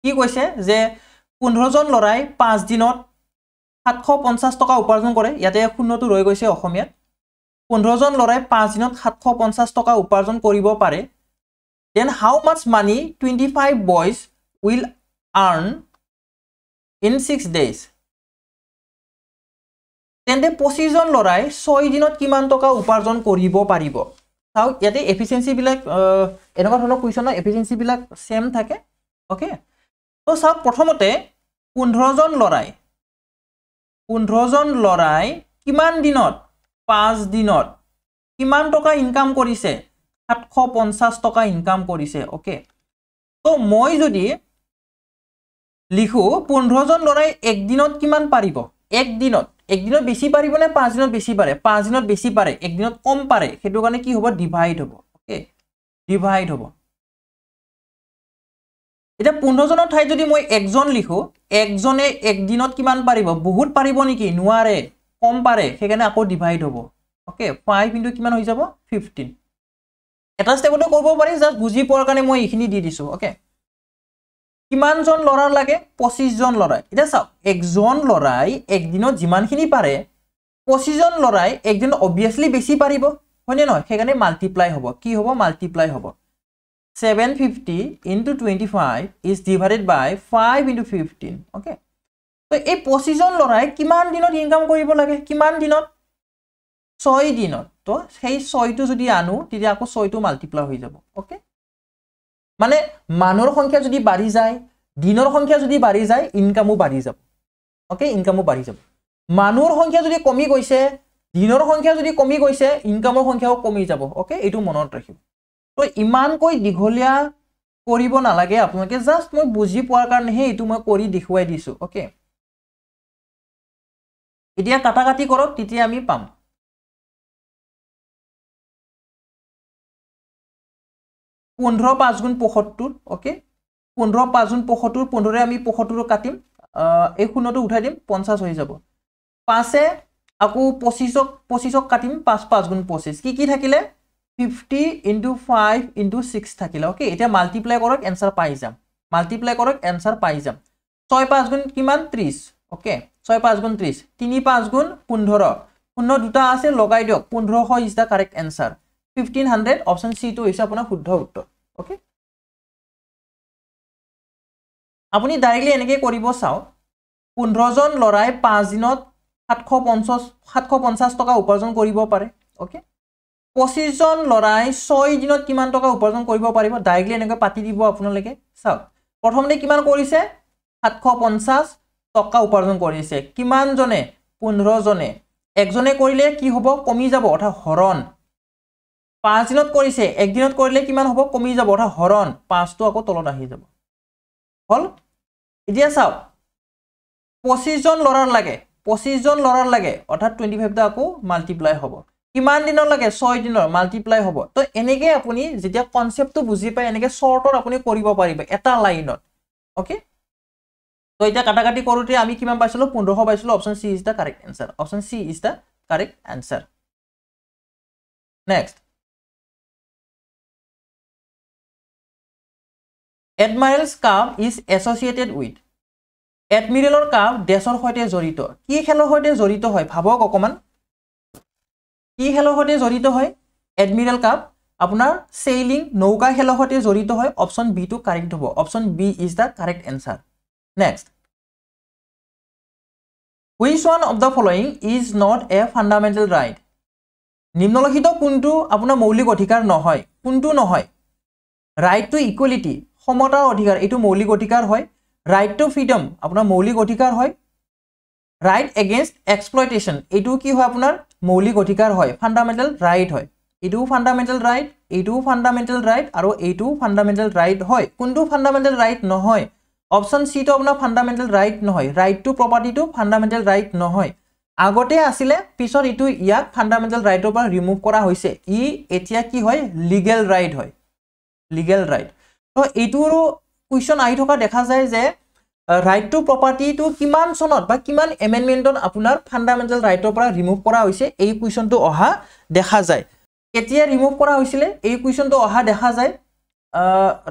কি কৈছে যে 15 জন লৰাই 5 দিনত 750 টকা উপাৰ্জন কৰে ইয়াতে শূন্যটো ৰৈ গৈছে অসমীয়াত 15 জন লৰাই 5 দিনত 750 টকা উপাৰ্জন কৰিব পাৰে then how much money 25 boys will earn in 6 days তেন্তে পঁচিছজন ল'ৰাই ছয় দিনত কিমান টকা উপাৰ্জন কৰিব পাৰিব চাওক ইয়াতে এফিচিয়েঞ্চিবিলাক এনেকুৱা ধৰণৰ কুৱেশ্যনৰ এফিচিয়েঞ্চিবিলাক চেম থাকে অ'কে ত' চাওক প্ৰথমতে পোন্ধৰজন ল'ৰাই পোন্ধৰজন ল'ৰাই কিমান দিনত পাঁচ দিনত কিমান টকা ইনকাম কৰিছে সাতশ পঞ্চাছ টকা ইনকাম কৰিছে অ'কে ত' মই যদি লিখোঁ পোন্ধৰজন ল'ৰাই এক দিনত কিমান পাৰিব এক দিনত একদিনত বেছি পাৰিব নে পাঁচ দিনত বেছি পাৰে পাঁচ দিনত বেছি পাৰে একদিনত কম পাৰে সেইটো কাৰণে কি হ'ব ডিভাইড হ'ব অ'কে ডিভাইড হ'ব এতিয়া পোন্ধৰজনৰ ঠাইত যদি মই একজন লিখোঁ একজনে একদিনত কিমান পাৰিব বহুত পাৰিব নেকি নোৱাৰে কম পাৰে সেইকাৰণে আকৌ ডিভাইড হ'ব অ'কে ফাইভ ইণ্টু কিমান হৈ যাব ফিফটিন এটা ষ্টেপতো ক'ব পাৰি জাষ্ট বুজি পোৱাৰ কাৰণে মই এইখিনি দি দিছোঁ অ'কে কিমানজন ল'ৰাৰ লাগে পঁচিছজন ল'ৰাই এতিয়া চাওক একজন ল'ৰাই একদিনত যিমানখিনি পাৰে পঁচিছজন ল'ৰাই একদিনত অভিয়াছলি বেছি পাৰিব হয়নে নহয় সেইকাৰণে মাল্টিপ্লাই হ'ব কি হ'ব মাল্টিপ্লাই হ'ব seven fifty into twenty five is divided by five into fifteen okay তো এই পঁচিছজন ল'ৰাই কিমান দিনত ইনকাম কৰিব লাগে কিমান দিনত ছয় দিনত তো সেই ছয়টো যদি আনো তেতিয়া আকৌ ছয়টো মাল্টিপ্লাই হৈ যাব অ'কে মানে মানুহৰ সংখ্যা যদি বাঢ়ি যায় দিনৰ সংখ্যা যদি বাঢ়ি যায় ইনকামো বাঢ়ি যাব অ'কে ইনকামো বাঢ়ি যাব মানুহৰ সংখ্যা যদি কমি গৈছে দিনৰ সংখ্যা যদি কমি গৈছে ইনকামৰ সংখ্যাও কমি যাব অ'কে এইটো মনত ৰাখিব তো ইমানকৈ দীঘলীয়া কৰিব নালাগে আপোনালোকে জাষ্ট মই বুজি পোৱাৰ কাৰণেহে এইটো মই কৰি দেখুৱাই দিছোঁ অ'কে এতিয়া কাটা কাটি কৰক তেতিয়া আমি পাম পোন্ধৰ পাঁচগুণ পয়সত্তৰ অ'কে পোন্ধৰ পাঁচগুণ পয়সত্তৰ পোন্ধৰে আমি পয়সত্তৰ কাটিম এই শূন্যটো উঠাই দিম পঞ্চাছ হৈ যাব পাঁচে আকৌ পঁচিছক পঁচিছক কাটিম পাঁচ পাঁচগুণ পঁচিছ কি কি থাকিলে fifty into five into six থাকিলে অ'কে এতিয়া মাল্টিপ্লাই কৰক এনচাৰ পাই যাম মাল্টিপ্লাই কৰক এনচাৰ পাই যাম ছয় পাঁচগুণ কিমান ত্ৰিছ অ'কে ছয় পাঁচগুণ ত্ৰিছ তিনি পাঁচগুণ পোন্ধৰ শূন্য দুটা আছে লগাই দিয়ক পোন্ধৰশ is the correct answer fifteen hundred option চিটো হৈছে আপোনাৰ শুদ্ধ উত্তৰ অ'কে আপুনি ডাইৰেক্টলি এনেকৈ কৰিব চাওক পোন্ধৰজন ল'ৰাই পাঁচদিনত সাতশ পঞ্চাছ সাতশ পঞ্চাছ টকা উপাৰ্জন কৰিব পাৰে অ'কে পঁচিছজন ল'ৰাই ছয় দিনত কিমান টকা উপাৰ্জন কৰিব পাৰিব ডাইৰেক্টলি এনেকৈ পাতি দিব আপোনালোকে চাওক প্ৰথমতে কিমান কৰিছে সাতশ পঞ্চাছ টকা উপাৰ্জন কৰিছে কিমানজনে পোন্ধৰজনে একজনে কৰিলে কি হ'ব কমি যাব অৰ্থাৎ হৰণ পাঁচ দিনত কৰিছে একদিনত কৰিলে কিমান হ'ব কমি যাব অৰ্থাৎ হৰণ পাঁচটো আকৌ তলত আহি যাব হ'ল এতিয়া চাওক পঁচিছজন ল'ৰাৰ লাগে পঁচিছজন ল'ৰাৰ লাগে অৰ্থাৎ টুৱেণ্টি ফাইভটো আকৌ মাল্টিপ্লাই হ'ব কিমান দিনৰ লাগে ছয় দিনৰ মাল্টিপ্লাই হ'ব তো এনেকৈ আপুনি যেতিয়া কনচেপ্টটো বুজি পায় এনেকৈ শ্বৰ্টত আপুনি কৰিব পাৰিব এটা লাইনত অ'কে তো এতিয়া কাটাকাটি কৰোঁতে আমি কিমান পাইছিলোঁ পোন্ধৰশ পাইছিলোঁ option C is the correct answer option C is the correct answer next admiral's cup is associated with এডমিৰেলৰ কাপ দেশৰ সৈতে জড়িত কি খেলৰ সৈতে জড়িত হয় ভাবক অকণমান কি খেলৰ সৈতে জড়িত হয় এডমিৰেল কাপ আপোনাৰ চেইলিং নৌকা খেলৰ সৈতে জড়িত হয় অপশ্যন বিটো কাৰেক্ট হ'ব option B is the correct answer next which one of the following is not a fundamental right নিম্নলিখিত কোনটো আপোনাৰ মৌলিক অধিকাৰ নহয় কোনটো নহয় ৰাইট টু ইকুৱেলিটি সমতাৰ অধিকাৰ এইটো মৌলিক অধিকাৰ হয় ৰাইট টু ফ্ৰীডম আপোনাৰ মৌলিক অধিকাৰ হয় ৰাইট এগেইনষ্ট এক্সপ্লইটেশ্যন এইটো কি হয় আপোনাৰ মৌলিক অধিকাৰ হয় ফাণ্ডামেণ্টেল ৰাইট হয় এইটোও ফাণ্ডামেণ্টেল ৰাইট এইটোও ফাণ্ডামেণ্টেল ৰাইট আৰু এইটোও ফাণ্ডামেণ্টেল ৰাইট হয় কোনটো ফাণ্ডামেণ্টেল ৰাইট নহয় অপশ্যন চিটো আপোনাৰ ফাণ্ডামেণ্টেল ৰাইট নহয় ৰাইট টু প্ৰপাৰ্টিটো ফাণ্ডামেণ্টেল ৰাইট নহয় আগতে আছিলে পিছত এইটো ইয়াক ফাণ্ডামেণ্টেল ৰাইটৰ পৰা ৰিমুভ কৰা হৈছে ই এতিয়া কি হয় লিগেল ৰাইট হয় লিগেল ৰাইট তো এইটোৰো কুৱেশ্যন আহি থকা দেখা যায় যে ৰাইট টু প্ৰপাৰ্টিটো কিমান চনত বা কিমান এমেণ্ডমেণ্টত আপোনাৰ ফাণ্ডামেণ্টেল ৰাইটৰ পৰা ৰিমুভ কৰা হৈছে এই কুৱেশ্যনটো অহা দেখা যায় কেতিয়া ৰিমুভ কৰা হৈছিলে এই কুৱেশ্যনটো অহা দেখা যায়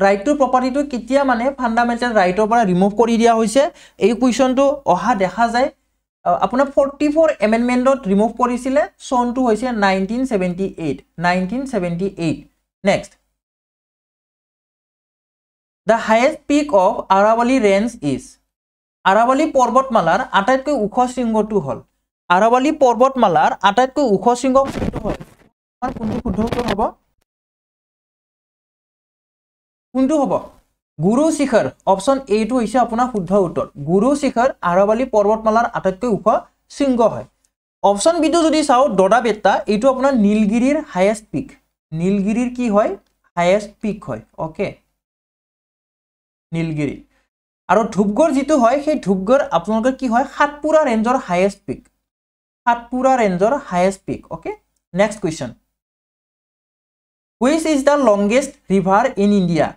ৰাইট টু প্ৰপাৰ্টিটো কেতিয়া মানে ফাণ্ডামেণ্টেল ৰাইটৰ পৰা ৰিমুভ কৰি দিয়া হৈছে এই কুৱেশ্যনটো অহা দেখা যায় আপোনাৰ ফৰ্টি ফ'ৰ এমেণ্ডমেণ্টত ৰিমুভ কৰিছিলে চনটো হৈছে nineteen seventy eight nineteen seventy eight next the highest peak of Aravalli range is Aravalli পৰ্বতমালাৰ আটাইতকৈ ওখ শৃংগটো হ'ল আৰাৱলি পৰ্বতমালাৰ আটাইতকৈ ওখ শৃংগ কোনটো হ'ল আমাৰ কোনটো শুদ্ধ উত্তৰ হ'ব কোনটো হ'ব গুৰু শিখৰ অপশ্যন এইটো হৈছে আপোনাৰ শুদ্ধ উত্তৰ গুৰু শিখৰ আৰাৱলি পৰ্বতমালাৰ আটাইতকৈ ওখ শৃংগ হয় অপশ্যন বিটো যদি চাওঁ দদাবেটা এইটো আপোনাৰ নীলগিৰিৰ হায়েষ্ট পিক নীলগিৰিৰ কি হয় হায়েষ্ট পিক হয় অ'কে নীলগিৰি আৰু ধূপগড় যিটো হয় সেই ধূপগড় আপোনালোকৰ কি হয় সাতপুৰা ৰেঞ্জৰ হায়েষ্ট পিক সাতপুৰা ৰেঞ্জৰ highest peak okay next question which is the longest river in India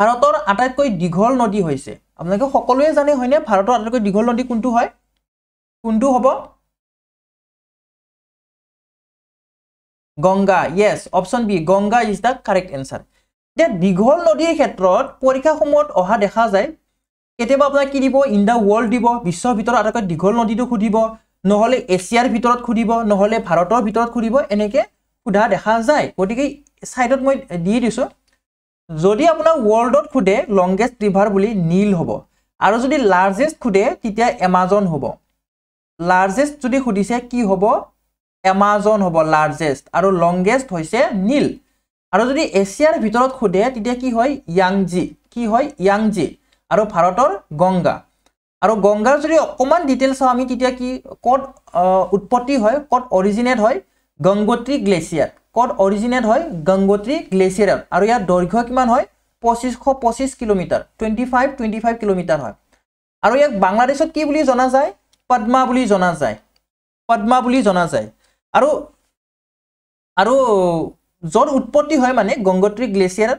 ভাৰতৰ আটাইতকৈ দীঘল নদী হৈছে আপোনালোকে সকলোৱে জানে হয়নে ভাৰতৰ আটাইতকৈ দীঘল নদী কোনটো হয় কোনটো হ'ব Ganga yes option B Ganga is the correct answer এতিয়া দীঘল নদীৰ ক্ষেত্ৰত পৰীক্ষা সময়ত অহা দেখা যায় কেতিয়াবা আপোনাক কি দিব ইন দ্য ৱৰ্ল্ড দিব বিশ্বৰ ভিতৰত আটাইতকৈ দীঘল নদীটো সুধিব নহ'লে এছিয়াৰ ভিতৰত সুধিব নহ'লে ভাৰতৰ ভিতৰত সুধিব এনেকৈ সোধা দেখা যায় গতিকে ছাইডত মই দি দিছোঁ যদি আপোনাৰ ৱৰ্ল্ডত সোধে লংগেষ্ট ৰিভাৰ বুলি নীল হ'ব আৰু যদি লাৰ্জেষ্ট সোধে তেতিয়া এমাজন হ'ব লাৰ্জেষ্ট যদি সুধিছে কি হ'ব এমাজন হ'ব লাৰ্জেষ্ট আৰু লংগেষ্ট হৈছে নীল আৰু যদি এছিয়াৰ ভিতৰত সোধে তেতিয়া কি হয় ইয়াংজি কি হয় ইয়াংজি আৰু ভাৰতৰ গংগা আৰু গংগাৰ যদি অকণমান ডিটেইল চাওঁ আমি তেতিয়া কি ক'ত উৎপত্তি হয় ক'ত অৰিজিনেট হয় গংগোত্ৰী গ্লেচিয়াৰ ক'ত অৰিজিনেট হয় গংগোত্ৰী গ্লেচিয়াৰত আৰু ইয়াৰ দৈৰ্ঘ্য কিমান হয় পঁচিছশ পঁচিছ kilometre twenty five twenty five kilometre হয় আৰু ইয়াক বাংলাদেশত কি বুলি জনা যায় পদ্মা বুলি জনা যায় পদ্মা বুলি জনা যায় আৰু আৰু য'ত উৎপত্তি হয় মানে গংগোত্ৰী গ্লেচিয়াৰত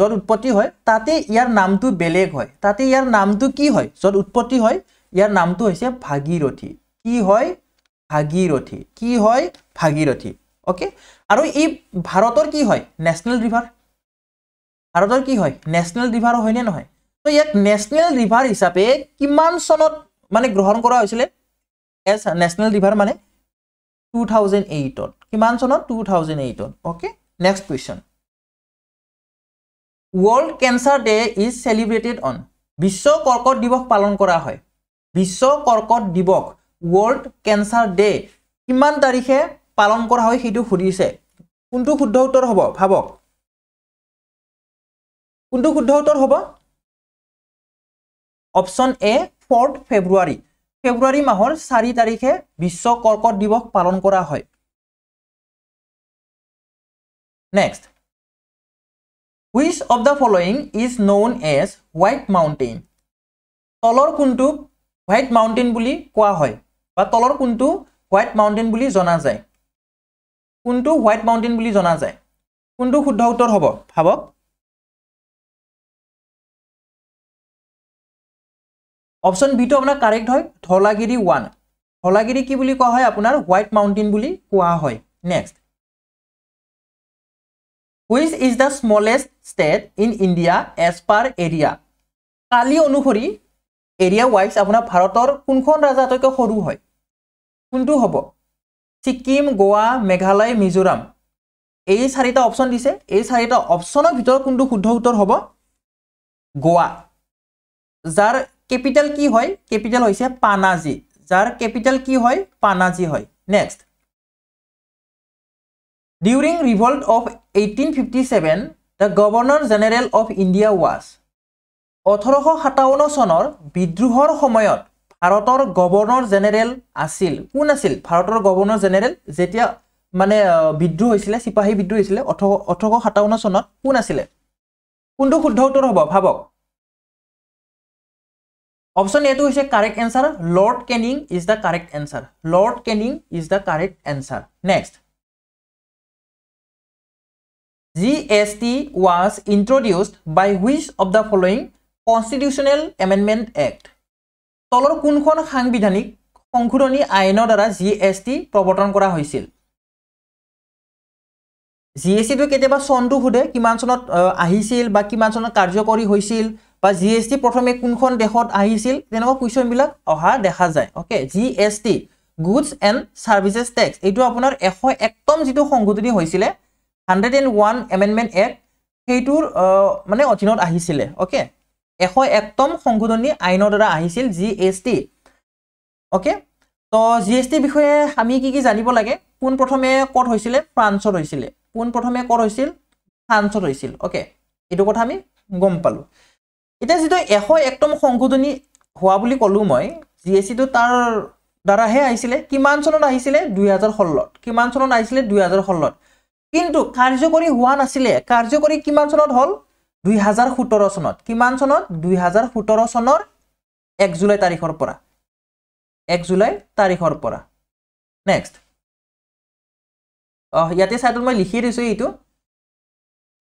য'ত উৎপত্তি হয় তাতে ইয়াৰ নামটো বেলেগ হয় তাতে ইয়াৰ নামটো কি হয় য'ত উৎপত্তি হয় ইয়াৰ নামটো হৈছে ভাগীৰথী কি হয় ভাগীৰথী কি হয় ভাগীৰথী অ'কে আৰু ই ভাৰতৰ কি হয় নেশ্যনেল ৰিভাৰ ভাৰতৰ কি হয় নেশ্যনেল ৰিভাৰ হয়নে নহয় ত' ইয়াক নেশ্যনেল ৰিভাৰ হিচাপে কিমান চনত মানে গ্ৰহণ কৰা হৈছিলে এজ নেশ্যনেল ৰিভাৰ মানে টু থাউজেণ্ড এইটত কিমান চনত টু থাউজেণ্ড এইটত okay Next question. World Cancer Day is celebrated on. বিশ্ব কৰ্কট দিৱস পালন কৰা হয় বিশ্ব কৰ্কট দিৱস ৱৰ্ল্ড কেঞ্চাৰ ডে কিমান তাৰিখে পালন কৰা হয় সেইটো সুধিছে কোনটো শুদ্ধ উত্তৰ হ'ব ভাবক কোনটো শুদ্ধ উত্তৰ হ'ব অপশ্যন এ ফ'ৰ্থ ফেব্ৰুৱাৰী ফেব্ৰুৱাৰী মাহৰ চাৰি তাৰিখে বিশ্ব কৰ্কট দিৱস পালন কৰা হয় Next, which of the following is known as White Mountain? Tolor kuntu White Mountain buli kwa hoy. Ba tolor kuntu White Mountain buli zona zai. Kuntu White Mountain buli zona zai. Kuntu khudha utor hobo. Habo. Option B to apna correct hoy. Tholagiri 1. Tholagiri ki buli kwa hoy apunar White Mountain buli kwa hoy. Next. which is the smallest state in India as per area? Kali onuhori area wise apuna Bharatar kunkhon raja atoke horu hoy. Kuntu hobo. Sikkim, Goa, Meghalaya, Mizoram. Ei sarita option dise. Ei sarita optionor bhitor kuntu khuddho uttor hobo. Goa. Jar capital ki hoy? Capital hoyse Panaji. Jar capital ki hoy? Panaji hoy. Next. During revolt of eighteen fifty seven the governor general of India was ওঠৰশ সাতাৱন্ন চনৰ বিদ্ৰোহৰ সময়ত ভাৰতৰ গৱৰ্ণৰ জেনেৰেল আছিল কোন আছিল ভাৰতৰ গৱৰ্ণৰ জেনেৰেল যেতিয়া মানে বিদ্ৰোহ হৈছিলে চিপাহী বিদ্ৰোহ হৈছিলে ওঠৰশ সাতাৱন্ন চনত কোন আছিলে কোনটো শুদ্ধ উত্তৰ হ'ব ভাবক অপশ্যন এইটো হৈছে correct answer Lord Canning is the correct answer Lord Canning is the correct answer next G S T was introduced by which of the following constitutional amendment act তলৰ কোনখন সাংবিধানিক সংশোধনী আইনৰ দ্বাৰা জি এছ টি প্ৰৱৰ্তন কৰা হৈছিল জি এছ টিটো কেতিয়াবা চনটো সোধে কিমান চনত আহিছিল বা কিমান চনত কাৰ্যকৰী হৈছিল বা জি এছ টি প্ৰথমে কোনখন দেশত আহিছিল তেনেকুৱা কুৱেশ্যনবিলাক অহা দেখা যায় okay G S T goods and services tax এইটো আপোনাৰ এশ একদম যিটো সংশোধনী হৈছিলে hundred and one amendment act সেইটোৰ মানে অধীনত আহিছিলে অ'কে এশ একতম সংশোধনী আইনৰ দ্বাৰা আহিছিল জি এছ টি অ'কে তো জি এছ টিৰ বিষয়ে আমি কি কি জানিব লাগে পোনপ্ৰথমে ক'ত হৈছিলে ফ্ৰান্সত হৈছিলে পোনপ্ৰথমে ক'ত হৈছিল ফ্ৰান্সত হৈছিল অ'কে এইটো কথা আমি গম পালোঁ এতিয়া যিটো এশ একতম সংশোধনী হোৱা বুলি ক'লোঁ মই জি এছ টিটো তাৰ দ্বাৰাহে আহিছিলে কিমান চনত আহিছিলে দুই ষোল্লত কিমান চনত আহিছিলে দুই ষোল্লত কিন্তু কাৰ্যকৰী হোৱা নাছিলে কাৰ্যকৰী কিমান চনত হ'ল দুই হাজাৰ সোতৰ চনত কিমান চনত দুই হাজাৰ সোতৰ চনৰ এক জুলাই তাৰিখৰ পৰা এক জুলাই তাৰিখৰ পৰা নেক্সট অহ ইয়াতে চাইডত মই লিখি দিছোঁ এইটো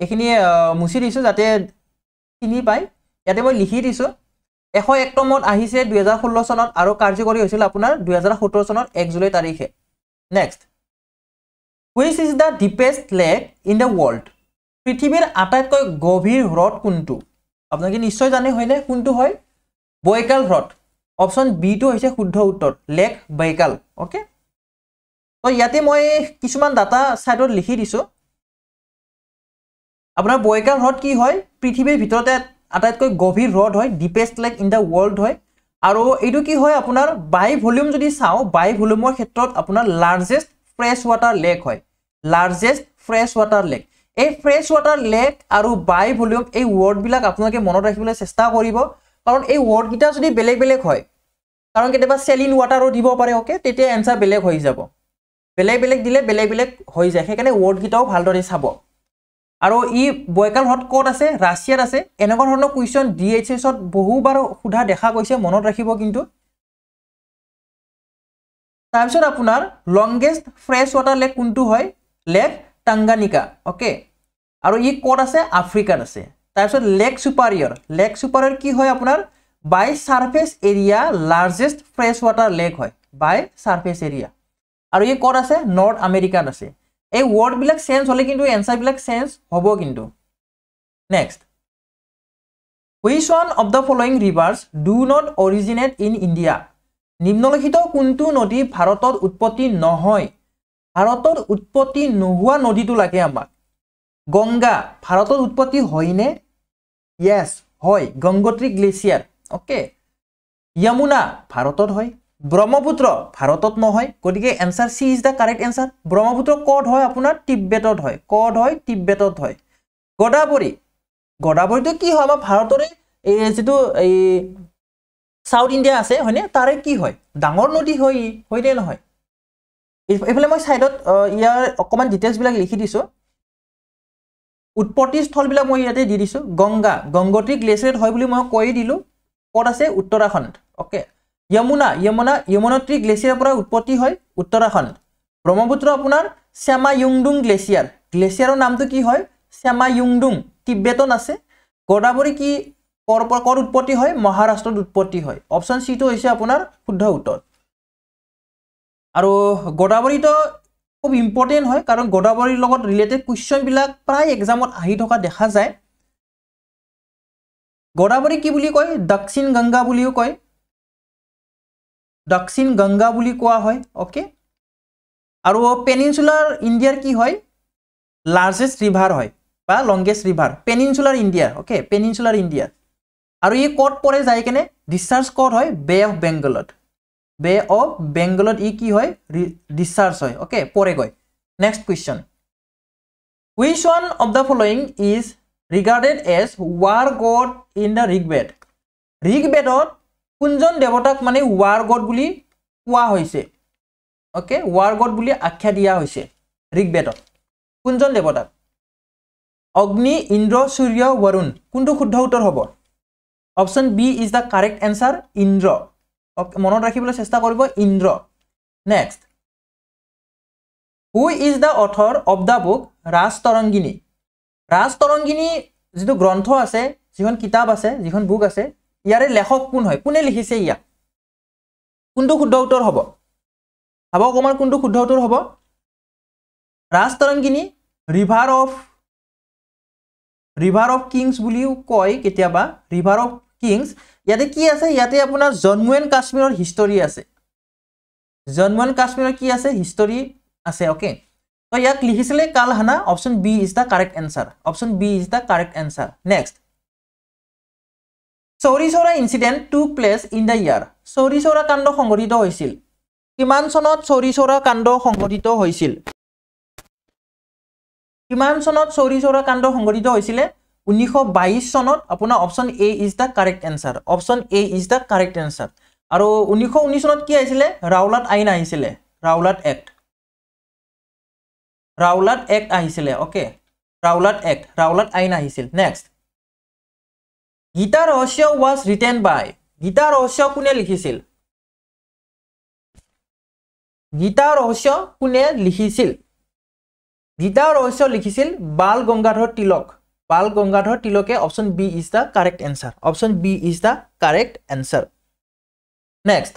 এইখিনি মুচি দিছোঁ যাতে চিনি পায় ইয়াতে মই লিখি দিছোঁ এশ এক নম্বৰত আহিছে দুহেজাৰ ষোল্ল চনত আৰু কাৰ্যকৰী হৈছিল আপোনাৰ দুহেজাৰ সোতৰ চনৰ এক জুলাই তাৰিখে next which is the deepest lake in the world prithibir atakoi gobhir hrot kuntu apnake nischoy jane hoile kuntu hoy baikal hrot option b to hoise khuddho uttor lake baikal okay to yate moi kisuman data site or likhi diso apnar baikal hrot ki hoy prithibir bhitorote atakoi gobhir hrot hoy deepest lake in the world hoy aro etu ki hoy apnar by volume jodi chao by volume er khetrot apnar largest fresh water lake hoy largest fresh water lake এই ফ্ৰেছ ৱাটাৰ লেক আৰু বাই ভলিউম এই ৱৰ্ডবিলাক আপোনালোকে মনত ৰাখিবলৈ চেষ্টা কৰিব কাৰণ এই ৱৰ্ডকেইটা যদি বেলেগ বেলেগ হয় কাৰণ কেতিয়াবা চেলিন ৱাটাৰো দিব পাৰে অ'কে তেতিয়া এনচাৰ বেলেগ হৈ যাব বেলেগ বেলেগ দিলে বেলেগ বেলেগ হৈ যায় সেইকাৰণে ৱৰ্ডকেইটাও ভালদৰে চাব আৰু ই বৈকাল হ্ৰদ ক'ত আছে ৰাছিয়াত আছে এনেকুৱা ধৰণৰ কুৱেশ্যন ডি এইচ এছত বহুবাৰ সোধা দেখা গৈছে মনত ৰাখিব কিন্তু তাৰপিছত আপোনাৰ লংগেষ্ট ফ্ৰেছ ৱাটাৰ লেক কোনটো হয় লেক টাংগানিকা অ'কে আৰু ই ক'ত আছে আফ্ৰিকাত আছে তাৰপিছত লেক চুপাৰিয়ৰ লেক চুপাৰিয়ৰ কি হয় আপোনাৰ by surface area largest fresh water lake হয় বাই চাৰ্ফেচ এৰিয়া আৰু ই ক'ত আছে নৰ্থ আমেৰিকাত আছে এই ৱৰ্ডবিলাক চেঞ্জ হ'লে কিন্তু এনচাৰবিলাক চেঞ্জ হ'ব কিন্তু next which one of the following rivers do not originate in India নিম্নলিখিত কোনটো নদী ভাৰতত উৎপত্তি নহয় ভাৰতত উৎপত্তি নোহোৱা নদীটো লাগে আমাক গংগা ভাৰতত উৎপত্তি হয়নে য়েছ হয় গংগোত্ৰী গ্লেচিয়াৰ অ'কে য়মুনা ভাৰতত হয় ব্ৰহ্মপুত্ৰ ভাৰতত নহয় গতিকে answer C is the correct answer Brahmaputra কড হয় আপোনাৰ তিব্বেটত হয় কড হয় তিব্বেটত হয় গদাৱৰী গদাবৰীটো কি হয় আমাৰ ভাৰতৰে এই যিটো এই চাউথ ইণ্ডিয়া আছে হয়নে তাৰে কি হয় ডাঙৰ নদী হয় হয়নে নহয় এইফালে মই ছাইডত ইয়াৰ অকণমান ডিটেইলছবিলাক লিখি দিছোঁ উৎপত্তি স্থলবিলাক মই ইয়াতে দি দিছোঁ গংগা গংগোত্ৰী গ্লেচিয়েট হয় বুলি মই কৈ দিলোঁ ক'ত আছে উত্তৰাখণ্ড অ'কে যমুনা যমুনা যমুনত্ৰী গ্লেচিয়াৰ পৰা উৎপত্তি হয় উত্তৰাখণ্ড ব্ৰহ্মপুত্ৰ আপোনাৰ শ্যামা ইংডুং গ্লেচিয়াৰ গ্লেচিয়াৰৰ নামটো কি হয় শ্যামা ইংডুং তিব্বেতন আছে গদাবৰী কি ক'ৰ পৰা ক'ৰ উৎপত্তি হয় মহাৰাষ্ট্ৰত উৎপত্তি হয় অপশ্যন চিটো হৈছে আপোনাৰ শুদ্ধ উত্তৰ আৰু গোদাৱৰীটো খুব ইম্পৰ্টেণ্ট হয় কাৰণ গদাৱৰীৰ লগত ৰিলেটেড কুৱেশ্যনবিলাক প্ৰায় এক্সামত আহি থকা দেখা যায় গদাৱৰী কি বুলি কয় দক্ষিণ গংগা বুলিও কয় দক্ষিণ গংগা বুলি কোৱা হয় অ'কে আৰু পেনিনচুলাৰ ইণ্ডিয়াৰ কি হয় লাৰ্জেষ্ট ৰিভাৰ হয় বা longest river peninsular India okay peninsular India আৰু ই ক'ত পৰে যায় কেনে ডিচাৰ্জ ক'ত হয় বে অফ বেংগলত বে অফ বেংগলত ই কি হয় ডিচাৰ্জ হয় অ'কে পৰেগৈ next question which one of the following is regarded as war god in the Rigveda ৰিগবেদত কোনজন দেৱতাক মানে ৱাৰ গড বুলি কোৱা হৈছে অ'কে ৱাৰ গড বুলি আখ্যা দিয়া হৈছে ঋগবেদত কোনজন দেৱতাক অগ্নি ইন্দ্ৰ সূৰ্য বৰুণ কোনটো শুদ্ধ উত্তৰ হ'ব option B is the correct answer ইন্দ্ৰ মনত ৰাখিবলৈ চেষ্টা কৰিব ইন্দ্ৰ next who is the author of the book Rajatarangini Rajatarangini যিটো গ্ৰন্থ আছে যিখন কিতাপ আছে যিখন বুক আছে ইয়াৰে লেখক কোন হয় কোনে লিখিছে ইয়াক কোনটো শুদ্ধ উত্তৰ হ'ব ভাব অকণমান কোনটো শুদ্ধ উত্তৰ হ'ব Rajatarangini river of river of kings বুলিও কয় কেতিয়াবা ৰিভাৰ অফ কিংছ ইয়াতে কি আছে ইয়াতে আপোনাৰ জম্মু এণ্ড কাশ্মীৰৰ হিষ্টৰী আছে জম্মু এণ্ড কাশ্মীৰৰ কি আছে হিষ্টৰী আছে অ'কে তো ইয়াক লিখিছিলে Kalhana option B is the correct answer option B is the correct answer next Chauri Chaura incident took place in the year Chauri Chaura কাণ্ড সংঘটিত হৈছিল কিমান চনত চৌৰি চৌৰা কাণ্ড সংঘটিত হৈছিল কিমান চনত চৌৰি চৌৰা কাণ্ড সংঘটিত হৈছিলে ঊনৈশ চনত আপোনাৰ option A is the correct answer option A is the correct answer আৰু ঊনৈশ চনত কি আহিছিলে ৰাওলাট আইন আহিছিলে ৰাওলাট এক্ট ৰাওলাট এক্ট আহিছিলে অ'কে ৰাওলাট এক্ট ৰাওলাট আইন আহিছিল নেক্সট গীতা ৰহস্য ৱাজ ৰিটেন বাই গীতা ৰহস্য কোনে লিখিছিল গীতা ৰহস্য কোনে লিখিছিল গীতা ৰহস্য লিখিছিল বাল গংগাধৰ তিলক বাল গংগাধৰ তিলকে option B is the correct answer option B is the correct answer next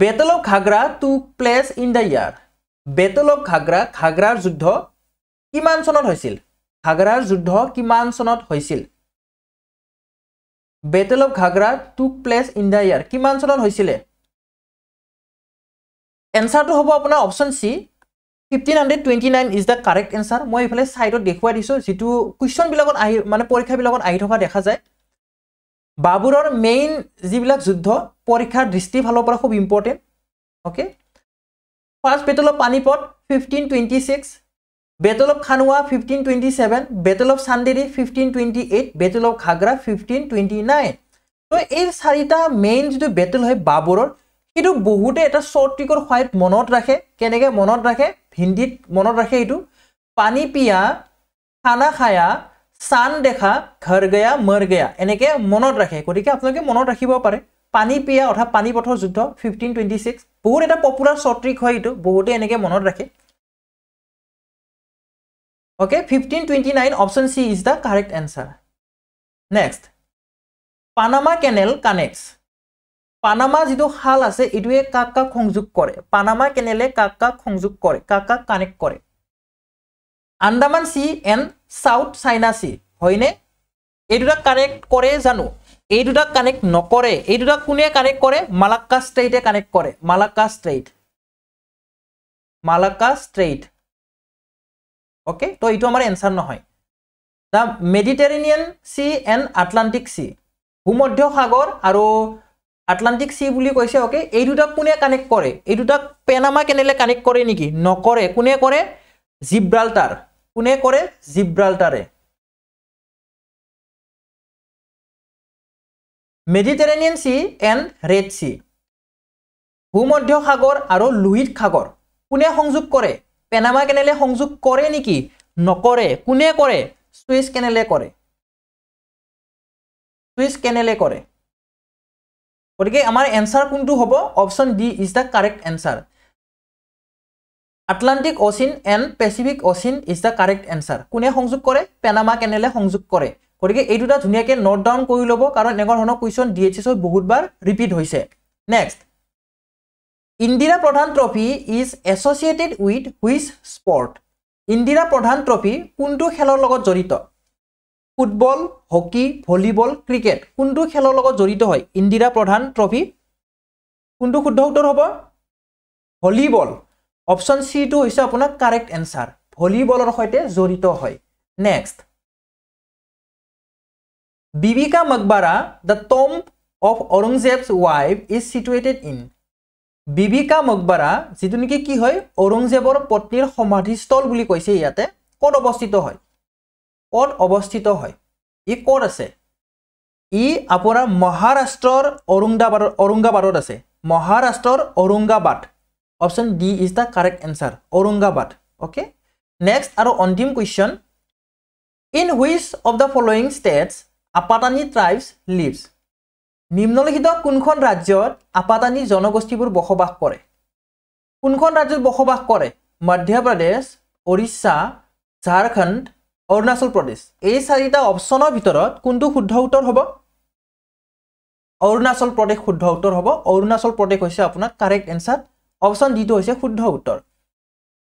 battle of Ghaghra took place in the year battle of Ghaghra ঘাগ্ৰাৰ যুদ্ধ কিমান চনত হৈছিল ঘাগ্ৰাৰ যুদ্ধ কিমান চনত হৈছিল battle of Ghaghra took place in the year কিমান চনত হৈছিলে এনচাৰটো হ'ব আপোনাৰ option C fifteen hundred twenty nine is the correct answer মই এইফালে ছাইডত দেখুৱাই দিছোঁ যিটো কুৱেশ্যনবিলাকত আহি মানে পৰীক্ষাবিলাকত আহি থকা দেখা যায় বাবুৰৰ মেইন যিবিলাক যুদ্ধ পৰীক্ষাৰ দৃষ্টিৰ ফালৰ পৰা খুব important okay first battle of Panipat fifteen twenty six battle of Khanwa fifteen twenty seven battle of Chanderi fifteen twenty eight battle of Ghaghra fifteen twenty nine তো এই চাৰিটা মেইন যিটো বেটল হয় বাবুৰৰ সেইটো বহুতে এটা চৰ্টিকৰ সহায়ত মনত ৰাখে কেনেকৈ মনত ৰাখে হিন্দীত মনত ৰাখে এইটো পানী পিয়া খানা খায়া চান দেখা ঘৰ গয়া মৰ গয়া এনেকৈ মনত ৰাখে গতিকে আপোনালোকে মনত ৰাখিব পাৰে পানী পিয়া অৰ্থাৎ পানী পথৰ যুদ্ধ ফিফটিন টুৱেণ্টি ছিক্স বহুত এটা পপুলাৰ শ্বৰ্ট্ৰিক হয় এইটো বহুতে এনেকৈ মনত ৰাখে okay fifteen twenty nine option C is the correct answer next Panama canal connects Panama যিটো খাল আছে এইটোৱে কাক কাক সংযোগ কৰে পানামা কেনেলে কাক কাক সংযোগ কৰে কাক কাক কানেক্ট কৰে Andaman Sea and South China Sea হয়নে এই দুটাক কানেক্ট কৰে জানো এই দুটাক কানেক্ট নকৰে এই দুটাক কোনে কানেক্ট কৰে মালাক্কা ষ্ট্ৰেইটে কানেক্ট কৰে Malacca Strait Malacca Strait okay তো এইটো আমাৰ এনচাৰ নহয় the Mediterranean Sea and Atlantic Sea ভূমধ্য সাগৰ আৰু আটলাণ্টিক চি বুলি কৈছে অ'কে এই দুটাক কোনে কানেক্ট কৰে এই দুটাক পেনামা কেনেলে কানেক্ট কৰে নেকি নকৰে কোনে কৰে জিব্ৰাল্টাৰ কোনে কৰে জিব্ৰাল্টাৰে Mediterranean Sea and Red Sea ভূমধ্য সাগৰ আৰু লুহিত সাগৰ কোনে সংযোগ কৰে পেনামা কেনেলে সংযোগ কৰে নেকি নকৰে কোনে কৰে চুইচ কেনেলে কৰে চুইচ কেনেলে কৰে গতিকে আমাৰ এনচাৰ কোনটো হ'ব option D is the correct answer Atlantic Ocean and Pacific Ocean is the correct answer কোনে সংযোগ কৰে পেনামা কেনেলে সংযোগ কৰে গতিকে এই দুটা ধুনীয়াকৈ নোট ডাউন কৰি ল'ব কাৰণ এনেকুৱা ধৰণৰ কুৱেশ্যন ডি এইচ এছত বহুতবাৰ ৰিপিট হৈছে next Indira Pradhan trophy is associated with which sport Indira Pradhan trophy কোনটো খেলৰ লগত জড়িত ফুটবল হকী ভলীবল ক্ৰিকেট কোনটো খেলৰ লগত জড়িত হয় ইন্দিৰা প্ৰধান ট্ৰফি কোনটো শুদ্ধ উত্তৰ হ'ব ভলীবল অপশ্যন চিটো হৈছে আপোনাৰ কাৰেক্ট এনচাৰ ভলীবলৰ সৈতে জড়িত হয় next Bibi ka Maqbara the tomb of Aurangzeb's wife is situated in Bibi ka Maqbara যিটো নেকি কি হয় ঔৰংজেবৰ পত্নীৰ সমাধিস্থল বুলি কৈছে ইয়াতে ক'ত অৱস্থিত হয় ক'ত অৱস্থিত হয় ই ক'ত আছে ই আপোনাৰ মহাৰাষ্ট্ৰৰ অৰুংগাবাদ অৰুংগাবাদত আছে মহাৰাষ্ট্ৰৰ Aurangabad option D is the correct answer Aurangabad okay next আৰু অন্তিম question in which of the following states Apatani tribes lives নিম্নলিখিত কোনখন ৰাজ্যত আপাতানী জনগোষ্ঠীবোৰ বসবাস কৰে কোনখন ৰাজ্যত বসবাস কৰে মধ্যপ্ৰদেশ উৰিষ্যা ঝাৰখণ্ড অৰুণাচল প্ৰদেশ এই চাৰিটা অপশ্যনৰ ভিতৰত কোনটো শুদ্ধ উত্তৰ হ'ব অৰুণাচল প্ৰদেশ শুদ্ধ উত্তৰ হ'ব অৰুণাচল প্ৰদেশ হৈছে আপোনাৰ কাৰেক্ট এনচাৰ অপশ্যন ডিটো হৈছে শুদ্ধ উত্তৰ